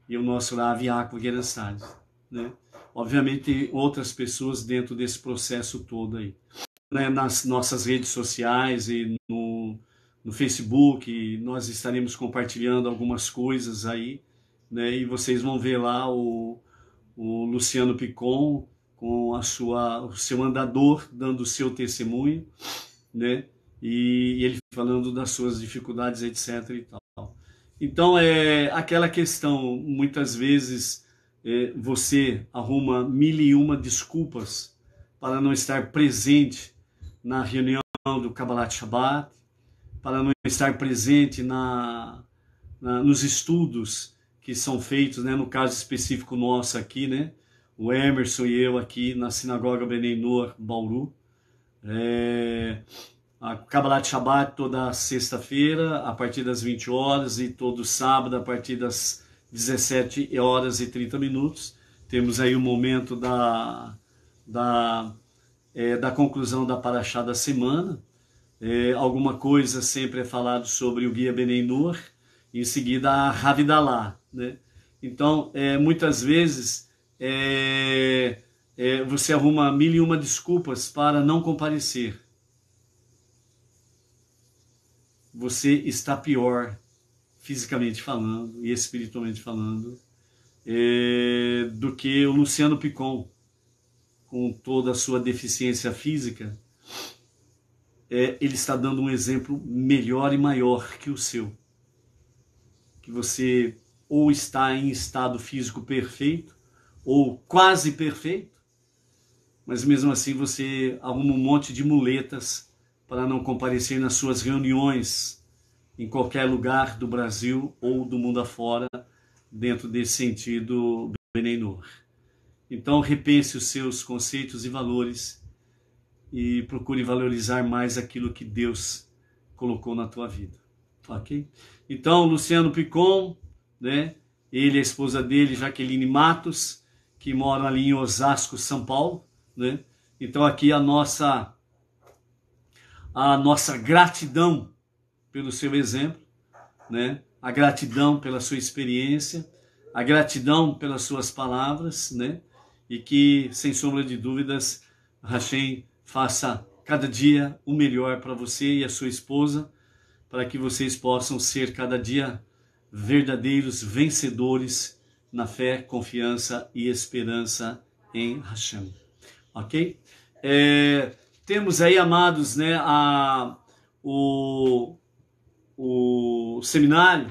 e o nosso Rav Yaakov Gerensades, né? obviamente, outras pessoas dentro desse processo todo aí. Né, nas nossas redes sociais e no, no Facebook, nós estaremos compartilhando algumas coisas aí, né, e vocês vão ver lá o, o Luciano Picon com a sua, o seu andador dando o seu testemunho, né, e, ele falando das suas dificuldades, etc. e tal. Então, é aquela questão, muitas vezes é, você arruma mil e uma desculpas para não estar presente na reunião do Kabbalat Shabbat, para não estar presente na, na, nos estudos que são feitos, né, no caso específico nosso aqui, né, o Emerson e eu aqui na Sinagoga Benenor Bauru. É, a Kabbalat Shabbat toda sexta-feira, a partir das 20 horas, e todo sábado, a partir das 17 horas e 30 minutos. Temos aí o momento da, da, é, da conclusão da Paraxá da semana. É, alguma coisa sempre é falado sobre o guia benenur em seguida a Ravidalá. Né? Então, é, muitas vezes, é, é, você arruma mil e uma desculpas para não comparecer. Você está pior fisicamente falando e espiritualmente falando, é, do que o Luciano Picon, com toda a sua deficiência física, é, ele está dando um exemplo melhor e maior que o seu. Que você ou está em estado físico perfeito, ou quase perfeito, mas mesmo assim você arruma um monte de muletas para não comparecer nas suas reuniões em qualquer lugar do Brasil ou do mundo afora, dentro desse sentido Benenor. Então, repense os seus conceitos e valores e procure valorizar mais aquilo que Deus colocou na tua vida, ok? Então, Luciano Picon, né? Ele e a esposa dele, Jaqueline Matos, que moram ali em Osasco, São Paulo, né? Então, aqui a nossa a nossa gratidão pelo seu exemplo, né? a gratidão pela sua experiência, a gratidão pelas suas palavras, né? e que, sem sombra de dúvidas, Rachem faça cada dia o melhor para você e a sua esposa, para que vocês possam ser cada dia verdadeiros vencedores na fé, confiança e esperança em Hashem. Ok? É, temos aí, amados, né, a, o, o seminário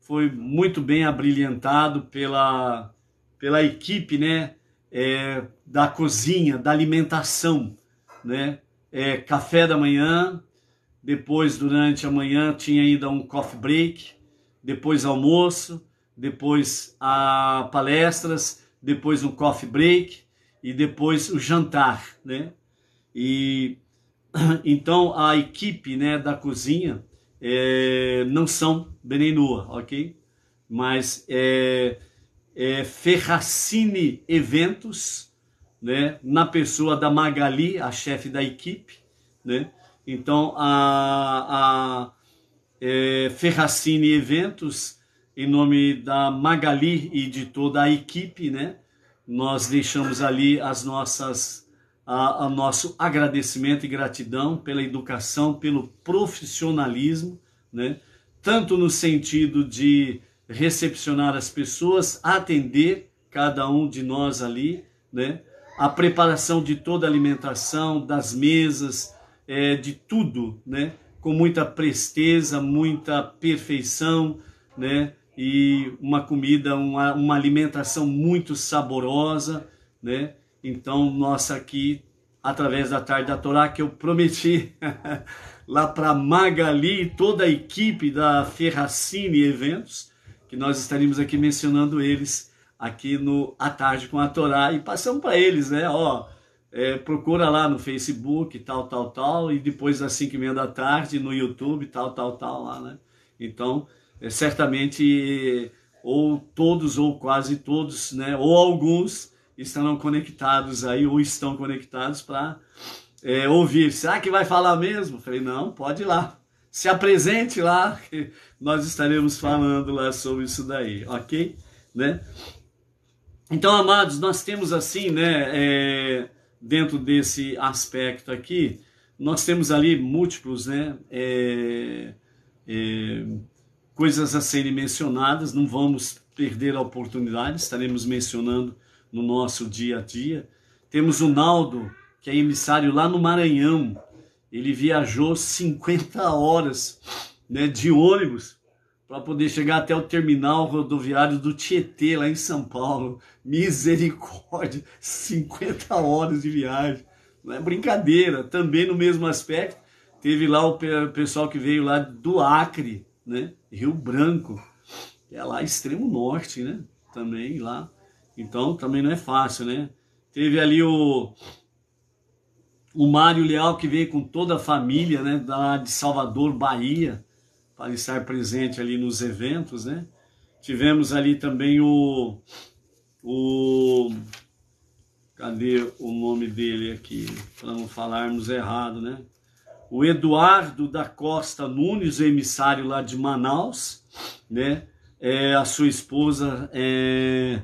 foi muito bem abrilhantado pela, pela equipe né, é, da cozinha, da alimentação. Né? É, café da manhã, depois durante a manhã tinha ainda um coffee break, depois almoço, depois a palestras, depois um coffee break e depois o jantar, né? E então a equipe, né, da cozinha é, não são Benenua, ok? Mas é, é Ferracini Eventos, né? Na pessoa da Magali, a chefe da equipe, né? Então a, a é, Ferracini Eventos, em nome da Magali e de toda a equipe, né? Nós deixamos ali as nossas o nosso agradecimento e gratidão pela educação, pelo profissionalismo, né? tanto no sentido de recepcionar as pessoas, atender cada um de nós ali, né? a preparação de toda a alimentação, das mesas, é, de tudo, né? com muita presteza, muita perfeição, né? e uma comida, uma, uma alimentação muito saborosa, né? Então, nossa aqui, através da tarde da Torá, que eu prometi lá para Magali e toda a equipe da Ferracini Eventos, que nós estaríamos aqui mencionando eles aqui no A Tarde com a Torá e passamos para eles, né? Ó, é, procura lá no Facebook, tal, tal, tal, e depois das 5 e meia da tarde no YouTube, tal, tal, tal, lá, né? Então, é, certamente, ou todos ou quase todos, né? Ou alguns estarão conectados aí ou estão conectados para é, ouvir. Será que vai falar mesmo? Falei, não, pode ir lá. Se apresente lá, que nós estaremos falando lá sobre isso daí, ok? Né? Então, amados, nós temos assim, né, é, dentro desse aspecto aqui, nós temos ali múltiplos, né, é, é coisas a serem mencionadas, não vamos perder a oportunidade, estaremos mencionando no nosso dia a dia. Temos o Naldo, que é emissário lá no Maranhão. Ele viajou 50 horas né, de ônibus para poder chegar até o terminal rodoviário do Tietê, lá em São Paulo. Misericórdia, 50 horas de viagem. Não é brincadeira. Também no mesmo aspecto, teve lá o pessoal que veio lá do Acre, né? Rio Branco, é lá extremo norte, né? Também lá então também não é fácil, né? Teve ali o, o Mário Leal que veio com toda a família, né? Da, de Salvador, Bahia, para estar presente ali nos eventos, né? Tivemos ali também o. o cadê o nome dele aqui? Para não falarmos errado, né? O Eduardo da Costa Nunes, emissário lá de Manaus, né? É, a sua esposa é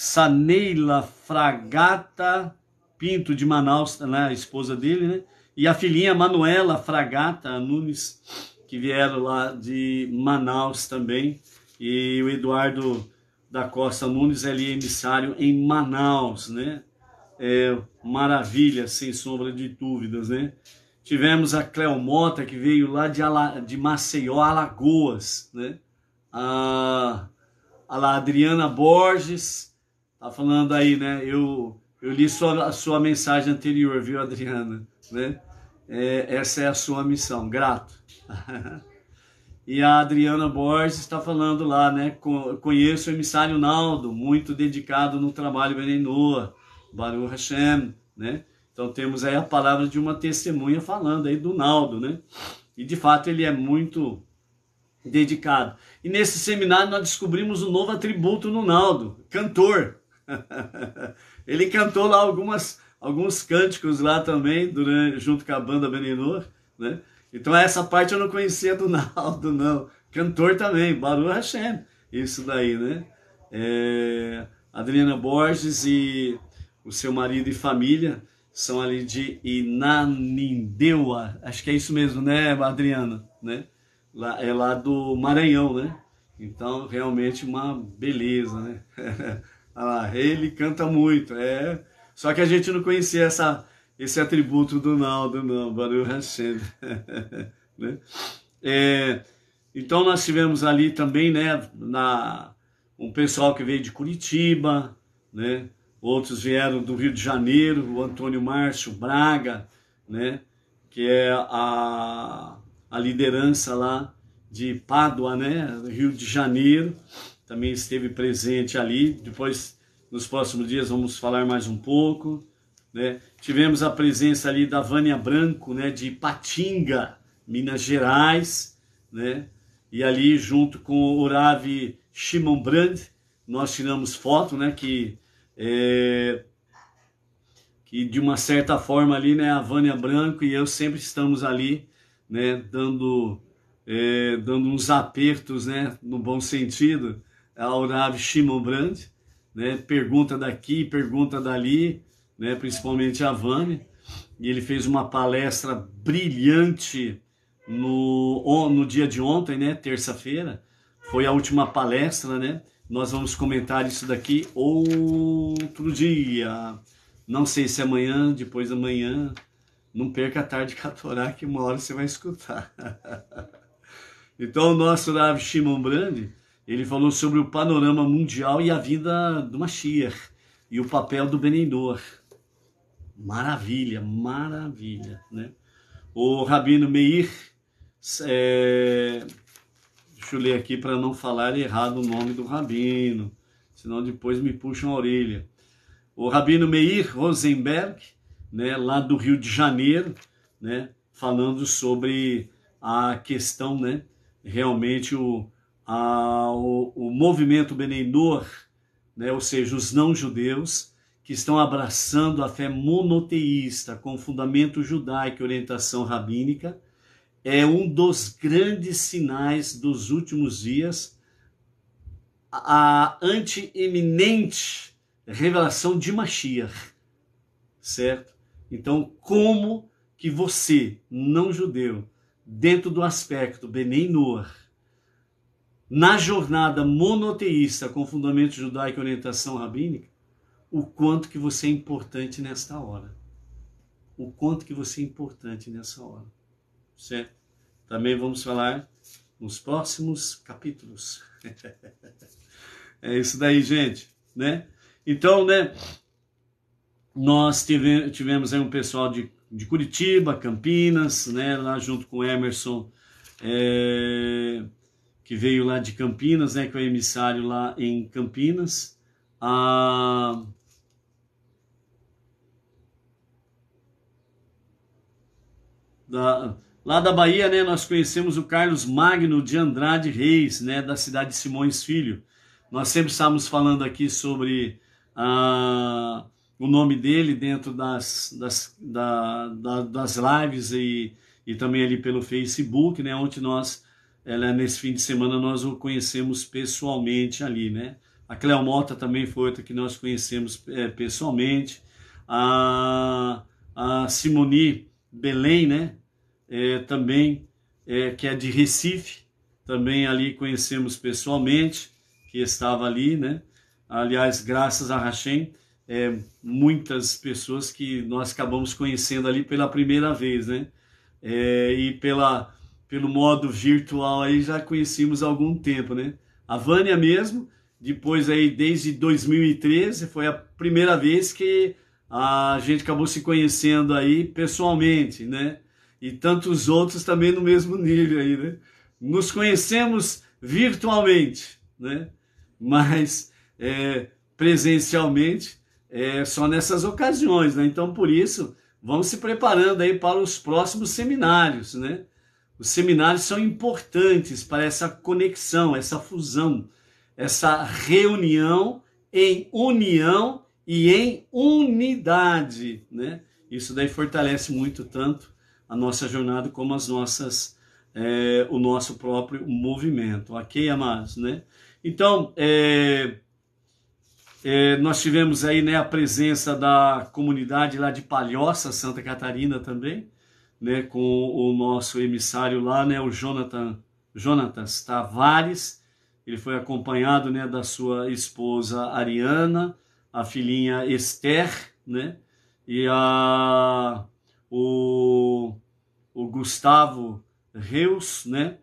Saneila Fragata Pinto de Manaus, né, a esposa dele, né? E a filhinha Manuela Fragata Nunes, que vieram lá de Manaus também. E o Eduardo da Costa Nunes é ali é emissário em Manaus, né? É, maravilha, sem sombra de dúvidas, né? Tivemos a Cleomota, que veio lá de, Ala, de Maceió, Alagoas, né? A, a Adriana Borges, Tá falando aí, né? Eu, eu li sua, a sua mensagem anterior, viu, Adriana? Né? É, essa é a sua missão, grato. e a Adriana Borges está falando lá, né? Conheço o emissário Naldo, muito dedicado no trabalho Benenoa, Baruch Hashem, né? Então temos aí a palavra de uma testemunha falando aí do Naldo, né? E de fato ele é muito dedicado. E nesse seminário nós descobrimos um novo atributo no Naldo, cantor. Ele cantou lá algumas, alguns cânticos lá também, durante, junto com a banda Beninor, né? Então essa parte eu não conhecia do Naldo, não. Cantor também, Baru Hashem, isso daí, né? É, Adriana Borges e o seu marido e família são ali de Inanindeua, acho que é isso mesmo, né, Adriana? Né? Lá, é lá do Maranhão, né? Então, realmente uma beleza, né? lá ele canta muito, é. Só que a gente não conhecia essa, esse atributo do Naldo, não, Baruch Hashem. né? É, então nós tivemos ali também, né, na, um pessoal que veio de Curitiba, né? Outros vieram do Rio de Janeiro, o Antônio Márcio Braga, né? Que é a, a liderança lá de Pádua, né? Rio de Janeiro também esteve presente ali. Depois, nos próximos dias, vamos falar mais um pouco. Né? Tivemos a presença ali da Vânia Branco, né, de Patinga, Minas Gerais, né? E ali, junto com o Ravi Shimon Brand, nós tiramos foto, né, que, é, que de uma certa forma ali, né, a Vânia Branco e eu sempre estamos ali, né, dando, é, dando uns apertos, né, no bom sentido, ao é Rav Shimon Brand, né? pergunta daqui, pergunta dali, né? principalmente a Vane, e ele fez uma palestra brilhante no, no dia de ontem, né? terça-feira, foi a última palestra, né? Nós vamos comentar isso daqui outro dia. Não sei se amanhã, depois amanhã. Não perca a tarde catorá que uma hora você vai escutar. então, o nosso Rav Shimon Brand. Ele falou sobre o panorama mundial e a vida do Mashiach e o papel do Benendor. Maravilha, maravilha, né? O Rabino Meir, é... deixa eu ler aqui para não falar errado o nome do Rabino, senão depois me puxam a orelha. O Rabino Meir Rosenberg, né, lá do Rio de Janeiro, né, falando sobre a questão, né, realmente o, ao, o movimento Beneinor, né, ou seja, os não-judeus, que estão abraçando a fé monoteísta com fundamento judaico e orientação rabínica, é um dos grandes sinais dos últimos dias a anti-iminente revelação de Mashiach, certo? Então, como que você, não judeu, dentro do aspecto Benei na jornada monoteísta com fundamento judaico e orientação rabínica, o quanto que você é importante nesta hora. O quanto que você é importante nessa hora. Certo? Também vamos falar nos próximos capítulos. é isso daí, gente, né? Então, né, nós tive, tivemos aí um pessoal de, de Curitiba, Campinas, né, lá junto com Emerson, é, que veio lá de Campinas, né, que é o emissário lá em Campinas. A... Ah, da... Lá da Bahia, né, nós conhecemos o Carlos Magno de Andrade Reis, né, da cidade de Simões Filho. Nós sempre estávamos falando aqui sobre a... Ah, o nome dele dentro das, das, da, da, das lives e, e também ali pelo Facebook, né, onde nós ela nesse fim de semana nós o conhecemos pessoalmente ali, né? A Cleo também foi outra que nós conhecemos é, pessoalmente. A, a Simoni Belém, né? É, também, é, que é de Recife, também ali conhecemos pessoalmente, que estava ali, né? Aliás, graças a Hashem, é, muitas pessoas que nós acabamos conhecendo ali pela primeira vez, né? É, e pela pelo modo virtual aí já conhecíamos há algum tempo, né? A Vânia mesmo, depois aí desde 2013 foi a primeira vez que a gente acabou se conhecendo aí pessoalmente, né? E tantos outros também no mesmo nível aí, né? Nos conhecemos virtualmente, né? Mas é, presencialmente é só nessas ocasiões, né? Então por isso vamos se preparando aí para os próximos seminários, né? Os seminários são importantes para essa conexão, essa fusão, essa reunião em união e em unidade, né? Isso daí fortalece muito tanto a nossa jornada como as nossas é, o nosso próprio movimento, ok, amados, né? Então, é, é, nós tivemos aí né, a presença da comunidade lá de Palhoça, Santa Catarina também, né, com o nosso emissário lá, né, o Jonathan, Jonathan Tavares. Ele foi acompanhado né, da sua esposa Ariana, a filhinha Esther, né, e a, o, o Gustavo Reus, né,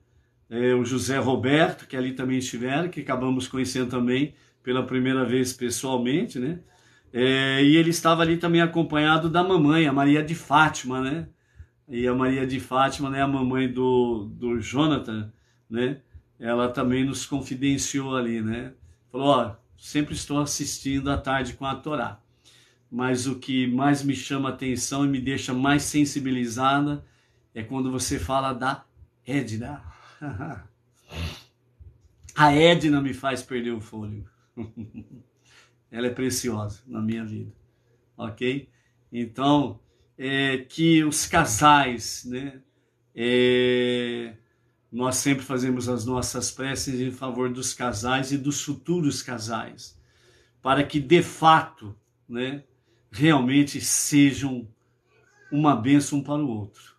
é, o José Roberto, que ali também estiveram, que acabamos conhecendo também pela primeira vez pessoalmente, né? É, e ele estava ali também acompanhado da mamãe, a Maria de Fátima, né? e a Maria de Fátima, né, a mamãe do, do Jonathan, né, ela também nos confidenciou ali, né, falou, ó, sempre estou assistindo à tarde com a Torá, mas o que mais me chama atenção e me deixa mais sensibilizada é quando você fala da Edna. a Edna me faz perder o fôlego. Ela é preciosa na minha vida, ok? Então, é, que os casais, né? É, nós sempre fazemos as nossas preces em favor dos casais e dos futuros casais, para que de fato, né, realmente sejam uma bênção para o outro,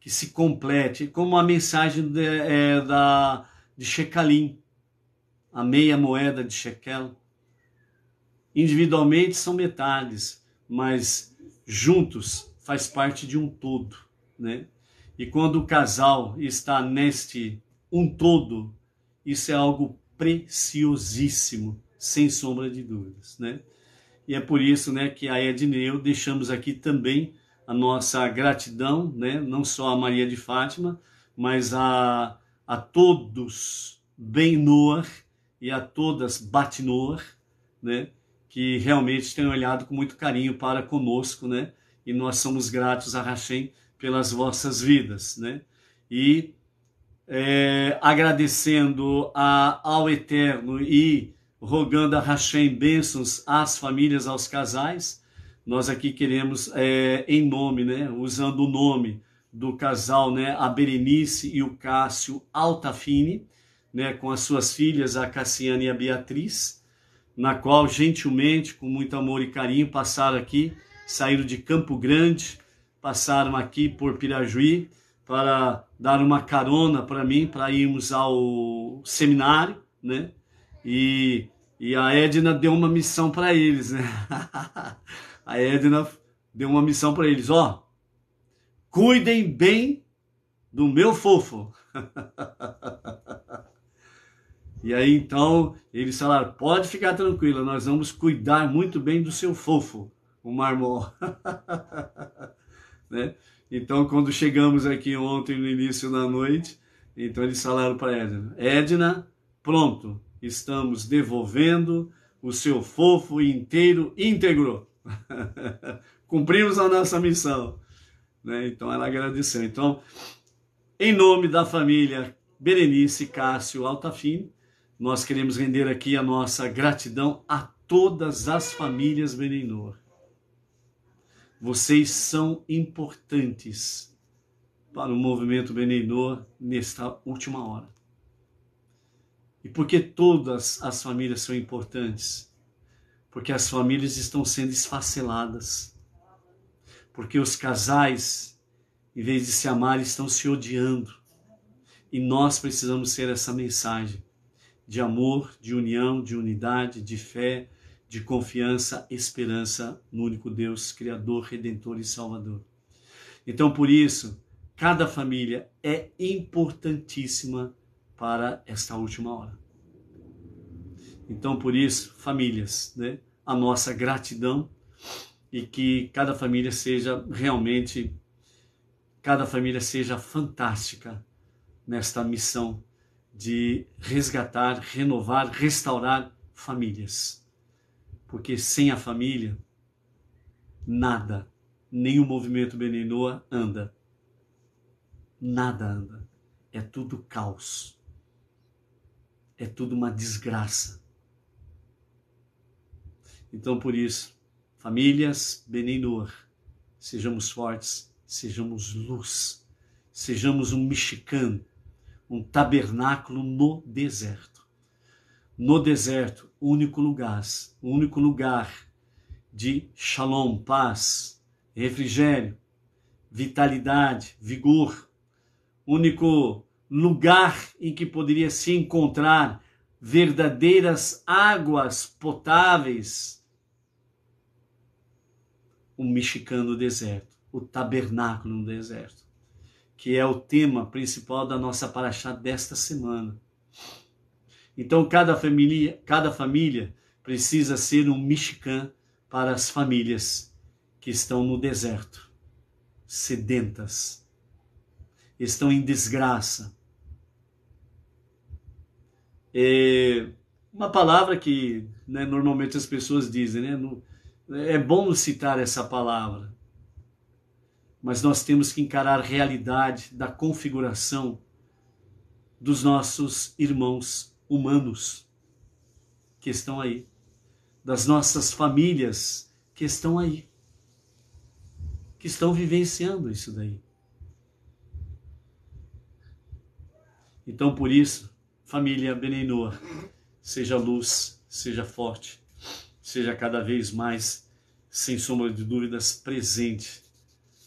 que se complete, como a mensagem de, é, da, de Shekalim, a meia moeda de Shekel. Individualmente são metades, mas juntos faz parte de um todo, né? E quando o casal está neste um todo, isso é algo preciosíssimo, sem sombra de dúvidas, né? E é por isso, né, que a Edneu e eu deixamos aqui também a nossa gratidão, né, não só a Maria de Fátima, mas a, a todos bem Noah e a todas Bat Noah, né, que realmente têm olhado com muito carinho para conosco, né, e nós somos gratos a Hashem pelas vossas vidas, né? E é, agradecendo a, ao Eterno e rogando a Hashem bênçãos às famílias, aos casais, nós aqui queremos, é, em nome, né, usando o nome do casal, né, a Berenice e o Cássio Altafini, né, com as suas filhas, a Cassiane e a Beatriz, na qual gentilmente, com muito amor e carinho, passaram aqui saíram de Campo Grande, passaram aqui por Pirajuí para dar uma carona para mim, para irmos ao seminário, né? E, e a Edna deu uma missão para eles, né? a Edna deu uma missão para eles, ó, cuidem bem do meu fofo. e aí então eles falaram, pode ficar tranquila, nós vamos cuidar muito bem do seu fofo o marmol. né? Então, quando chegamos aqui ontem no início da noite, então eles falaram para Edna: Edna, pronto, estamos devolvendo o seu fofo inteiro íntegro. Cumprimos a nossa missão. Né? Então ela agradeceu. Então, em nome da família Berenice Cássio Altafim, nós queremos render aqui a nossa gratidão a todas as famílias Beninor. Vocês são importantes para o movimento Beneinor nesta última hora. E por que todas as famílias são importantes? Porque as famílias estão sendo esfaceladas. Porque os casais, em vez de se amar, estão se odiando. E nós precisamos ser essa mensagem de amor, de união, de unidade, de fé, de confiança, esperança no único Deus, Criador, Redentor e Salvador. Então, por isso, cada família é importantíssima para esta última hora. Então, por isso, famílias, né? a nossa gratidão e que cada família seja realmente, cada família seja fantástica nesta missão de resgatar, renovar, restaurar famílias porque sem a família, nada, nem o movimento Benenoa anda. Nada anda. É tudo caos. É tudo uma desgraça. Então, por isso, famílias Benenoa, sejamos fortes, sejamos luz, sejamos um mexicano, um tabernáculo no deserto no deserto, único lugar, único lugar de shalom, paz, refrigério, vitalidade, vigor, único lugar em que poderia se encontrar verdadeiras águas potáveis. O mexicano no deserto, o tabernáculo no deserto, que é o tema principal da nossa paraxá desta semana. Então, cada família, cada família precisa ser um mexicano para as famílias que estão no deserto, sedentas, estão em desgraça. É uma palavra que né, normalmente as pessoas dizem, né? É bom citar essa palavra, mas nós temos que encarar a realidade da configuração dos nossos irmãos humanos que estão aí, das nossas famílias que estão aí, que estão vivenciando isso daí. Então, por isso, família Benenoa, seja luz, seja forte, seja cada vez mais, sem sombra de dúvidas, presente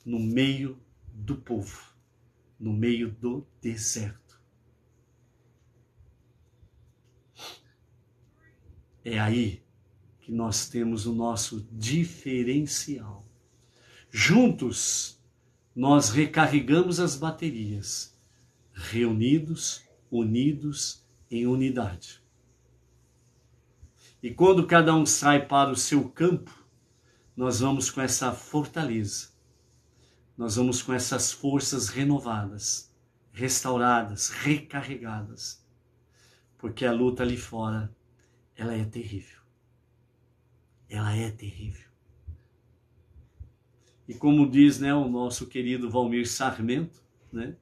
no meio do povo, no meio do deserto. É aí que nós temos o nosso diferencial. Juntos, nós recarregamos as baterias, reunidos, unidos em unidade. E quando cada um sai para o seu campo, nós vamos com essa fortaleza, nós vamos com essas forças renovadas, restauradas, recarregadas, porque a luta ali fora ela é terrível. Ela é terrível. E como diz né, o nosso querido Valmir Sarmento, né,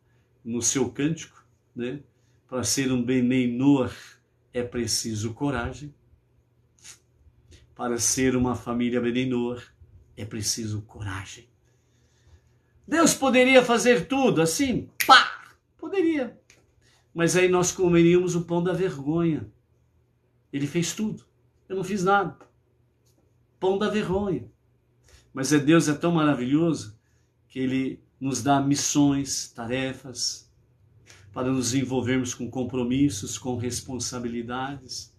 no seu cântico, né, para ser um Beneinor é preciso coragem. Para ser uma família Beneinor é preciso coragem. Deus poderia fazer tudo assim, pá, poderia. Mas aí nós comeríamos o pão da vergonha. Ele fez tudo. Eu não fiz nada. Pão da vergonha. Mas é Deus é tão maravilhoso que ele nos dá missões, tarefas, para nos envolvermos com compromissos, com responsabilidades,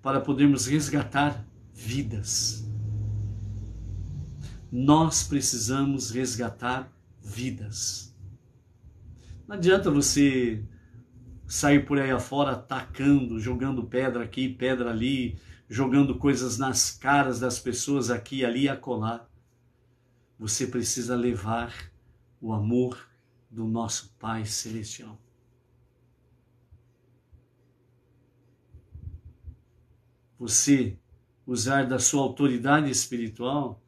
para podermos resgatar vidas. Nós precisamos resgatar vidas. Não adianta você sair por aí afora atacando, jogando pedra aqui, pedra ali, jogando coisas nas caras das pessoas aqui, ali e acolá. Você precisa levar o amor do nosso Pai Celestial. Você usar da sua autoridade espiritual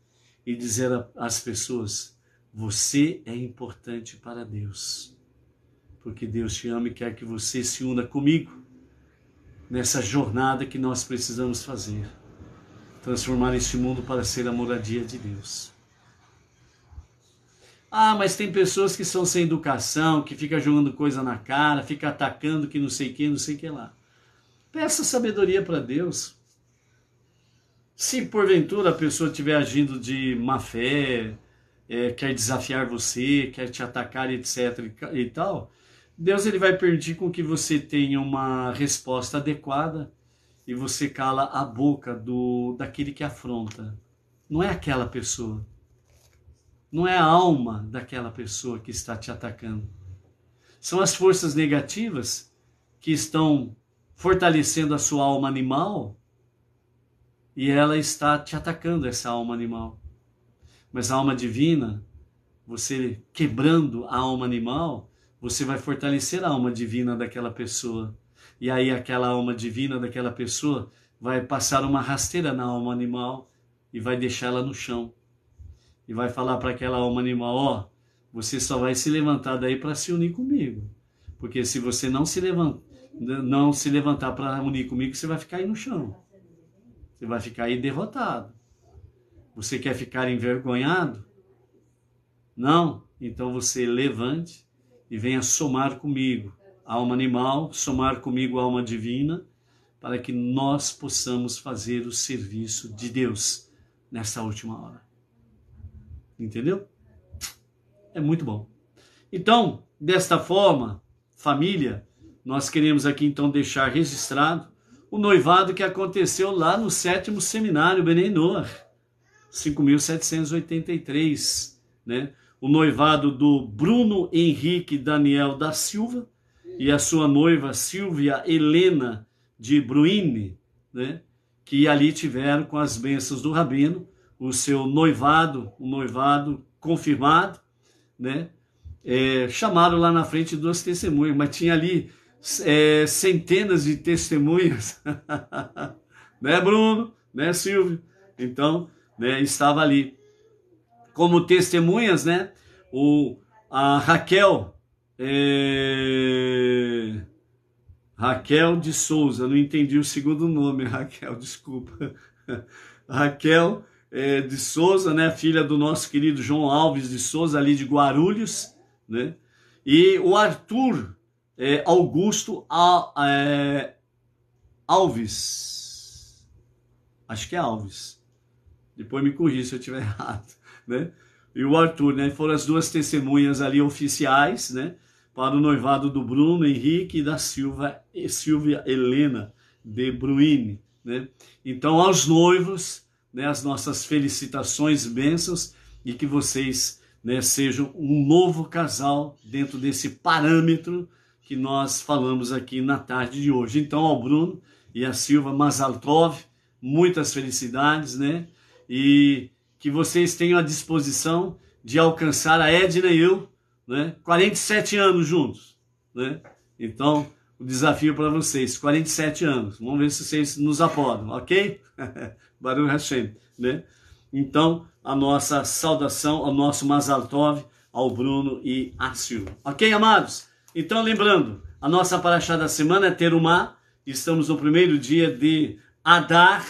e dizer às pessoas: você é importante para Deus porque Deus te ama e quer que você se una comigo nessa jornada que nós precisamos fazer transformar este mundo para ser a moradia de Deus. Ah, mas tem pessoas que são sem educação, que fica jogando coisa na cara, fica atacando que não sei quem, não sei que lá. Peça sabedoria para Deus. Se porventura a pessoa estiver agindo de má fé, é, quer desafiar você, quer te atacar, etc. e tal, Deus ele vai permitir com que você tenha uma resposta adequada e você cala a boca do daquele que afronta. Não é aquela pessoa. Não é a alma daquela pessoa que está te atacando. São as forças negativas que estão fortalecendo a sua alma animal e ela está te atacando, essa alma animal. Mas a alma divina, você quebrando a alma animal, você vai fortalecer a alma divina daquela pessoa. E aí aquela alma divina daquela pessoa vai passar uma rasteira na alma animal e vai deixá-la no chão. E vai falar para aquela alma animal, ó, oh, você só vai se levantar daí para se unir comigo. Porque se você não se levantar, não se levantar para unir comigo, você vai ficar aí no chão. Você vai ficar aí derrotado. Você quer ficar envergonhado? Não? Então você levante e venha somar comigo, alma animal, somar comigo, alma divina, para que nós possamos fazer o serviço de Deus nessa última hora. Entendeu? É muito bom. Então, desta forma, família, nós queremos aqui então deixar registrado o noivado que aconteceu lá no sétimo seminário Benenor, 5.783, né? o noivado do Bruno Henrique Daniel da Silva e a sua noiva Silvia Helena de Bruine, né? que ali tiveram com as bênçãos do Rabino o seu noivado, o um noivado confirmado, né? É, chamaram lá na frente duas testemunhas, mas tinha ali é, centenas de testemunhas, né, Bruno, né, Silvio? Então, né, estava ali como testemunhas, né? O, a Raquel. É... Raquel de Souza, não entendi o segundo nome, Raquel, desculpa. Raquel é, de Souza, né, filha do nosso querido João Alves de Souza, ali de Guarulhos, né? E o Arthur é, Augusto é, Alves. Acho que é Alves. Depois me corri se eu estiver errado né? E o Arthur, né? Foram as duas testemunhas ali oficiais, né? Para o noivado do Bruno Henrique e da Silva, e Silvia Helena de Bruyne, né? Então, aos noivos, né? As nossas felicitações, bênçãos e que vocês, né? Sejam um novo casal dentro desse parâmetro que nós falamos aqui na tarde de hoje. Então, ao Bruno e à Silva Mazaltov, muitas felicidades, né? E que vocês tenham a disposição de alcançar a Edna e eu, né? 47 anos juntos, né? Então, o desafio para vocês, 47 anos. Vamos ver se vocês nos apoiam, ok? Baruch Hashem, né? Então, a nossa saudação ao nosso Mazal Tov, ao Bruno e à Silva. Ok, amados? Então, lembrando, a nossa paraxá da semana é Terumá. Estamos no primeiro dia de Adar,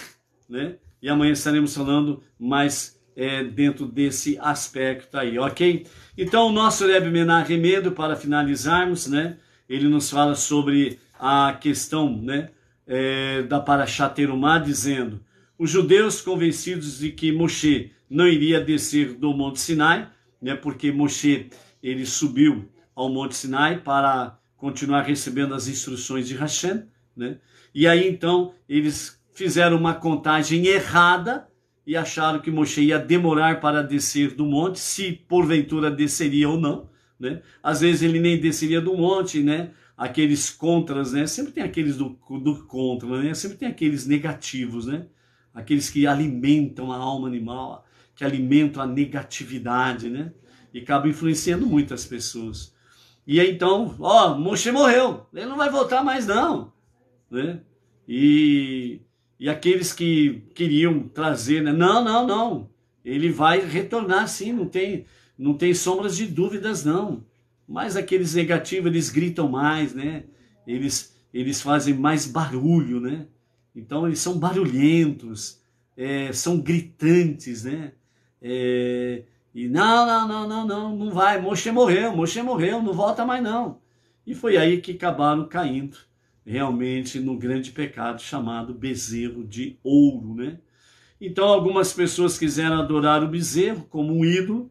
né? E amanhã estaremos falando mais é, dentro desse aspecto aí, ok? Então, o nosso Rebbe Menar Remedo, para finalizarmos, né? Ele nos fala sobre a questão né, é, da Parachaterumá, dizendo: os judeus convencidos de que Moshe não iria descer do Monte Sinai, né, porque Moshe ele subiu ao Monte Sinai para continuar recebendo as instruções de Hashem, né? E aí então eles fizeram uma contagem errada e acharam que Moshe ia demorar para descer do monte, se porventura desceria ou não. Né? Às vezes ele nem desceria do monte, né? aqueles contras, né? sempre tem aqueles do, do contra, né? sempre tem aqueles negativos, né? aqueles que alimentam a alma animal, que alimentam a negatividade, né? e acabam influenciando muitas pessoas. E aí, então, ó, Moshe morreu, ele não vai voltar mais não, né? E e aqueles que queriam trazer, né? não, não, não, ele vai retornar sim, não tem, não tem sombras de dúvidas não. Mas aqueles negativos, eles gritam mais, né? Eles, eles fazem mais barulho, né? Então eles são barulhentos, é, são gritantes, né? É, e não, não, não, não, não, não vai, Moshe morreu, Moshe morreu, não volta mais não. E foi aí que acabaram caindo realmente no grande pecado chamado bezerro de ouro, né? Então algumas pessoas quiseram adorar o bezerro como um ídolo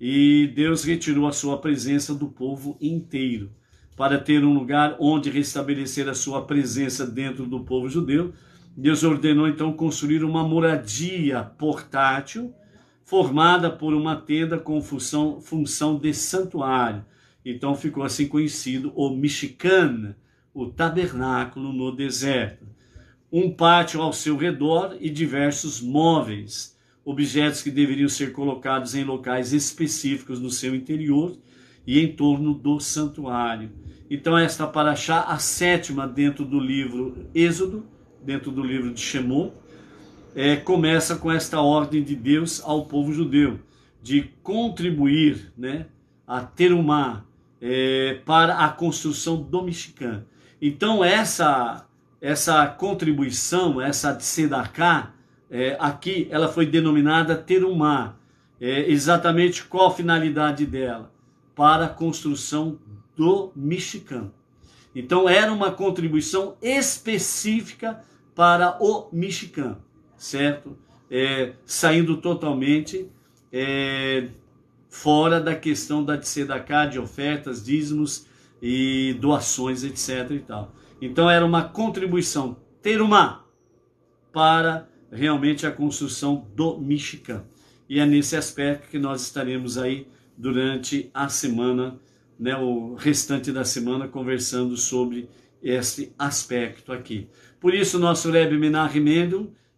e Deus retirou a sua presença do povo inteiro para ter um lugar onde restabelecer a sua presença dentro do povo judeu. Deus ordenou então construir uma moradia portátil formada por uma tenda com função, função de santuário. Então ficou assim conhecido o Mexicana o tabernáculo no deserto, um pátio ao seu redor e diversos móveis, objetos que deveriam ser colocados em locais específicos no seu interior e em torno do santuário. Então esta paraxá, a sétima dentro do livro Êxodo, dentro do livro de Shemot, é, começa com esta ordem de Deus ao povo judeu de contribuir né, a ter uma é, para a construção do Mexicano. Então essa essa contribuição, essa tzedakah, é, aqui ela foi denominada terumá. É, exatamente qual a finalidade dela? Para a construção do mexicano. Então era uma contribuição específica para o mexicano, certo? É, saindo totalmente é, fora da questão da tzedakah, de ofertas, dízimos, e doações, etc. E tal. Então era uma contribuição terumá para realmente a construção do Michigan. E é nesse aspecto que nós estaremos aí durante a semana, né, o restante da semana, conversando sobre esse aspecto aqui. Por isso, nosso Rebbe Menachem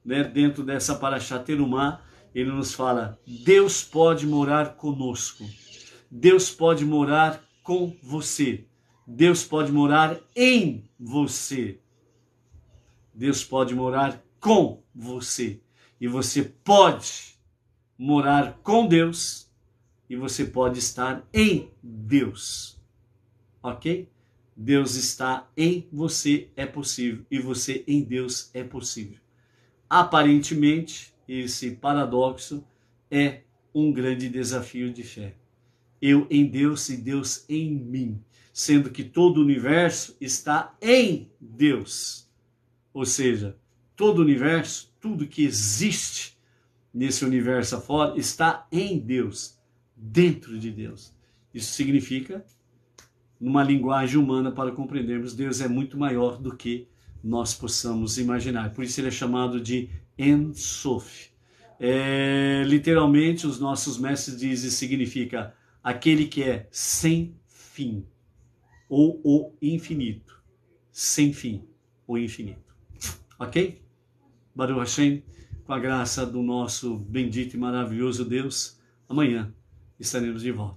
né, dentro dessa Paraxá Terumá, ele nos fala, Deus pode morar conosco, Deus pode morar com você. Deus pode morar em você. Deus pode morar com você. E você pode morar com Deus e você pode estar em Deus. OK? Deus está em você é possível e você em Deus é possível. Aparentemente, esse paradoxo é um grande desafio de fé. Eu em Deus e Deus em mim sendo que todo o universo está em Deus. Ou seja, todo o universo, tudo que existe nesse universo afora, está em Deus, dentro de Deus. Isso significa, numa linguagem humana, para compreendermos, Deus é muito maior do que nós possamos imaginar. Por isso ele é chamado de En Sof. É, literalmente, os nossos mestres dizem significa aquele que é sem fim ou o infinito, sem fim, o infinito. Ok? Baruch Hashem, com a graça do nosso bendito e maravilhoso Deus, amanhã estaremos de volta.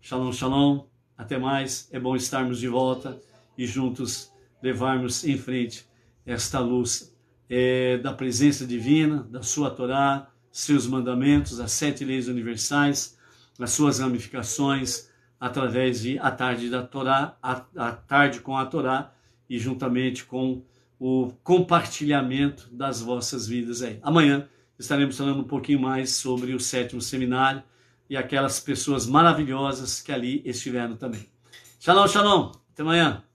Shalom, shalom, até mais. É bom estarmos de volta e juntos levarmos em frente esta luz é, da presença divina, da sua Torá, seus mandamentos, as sete leis universais, as suas ramificações através de A Tarde da Torá, a, a Tarde com a Torá e juntamente com o compartilhamento das vossas vidas aí. Amanhã estaremos falando um pouquinho mais sobre o sétimo seminário e aquelas pessoas maravilhosas que ali estiveram também. Shalom, shalom. Até amanhã.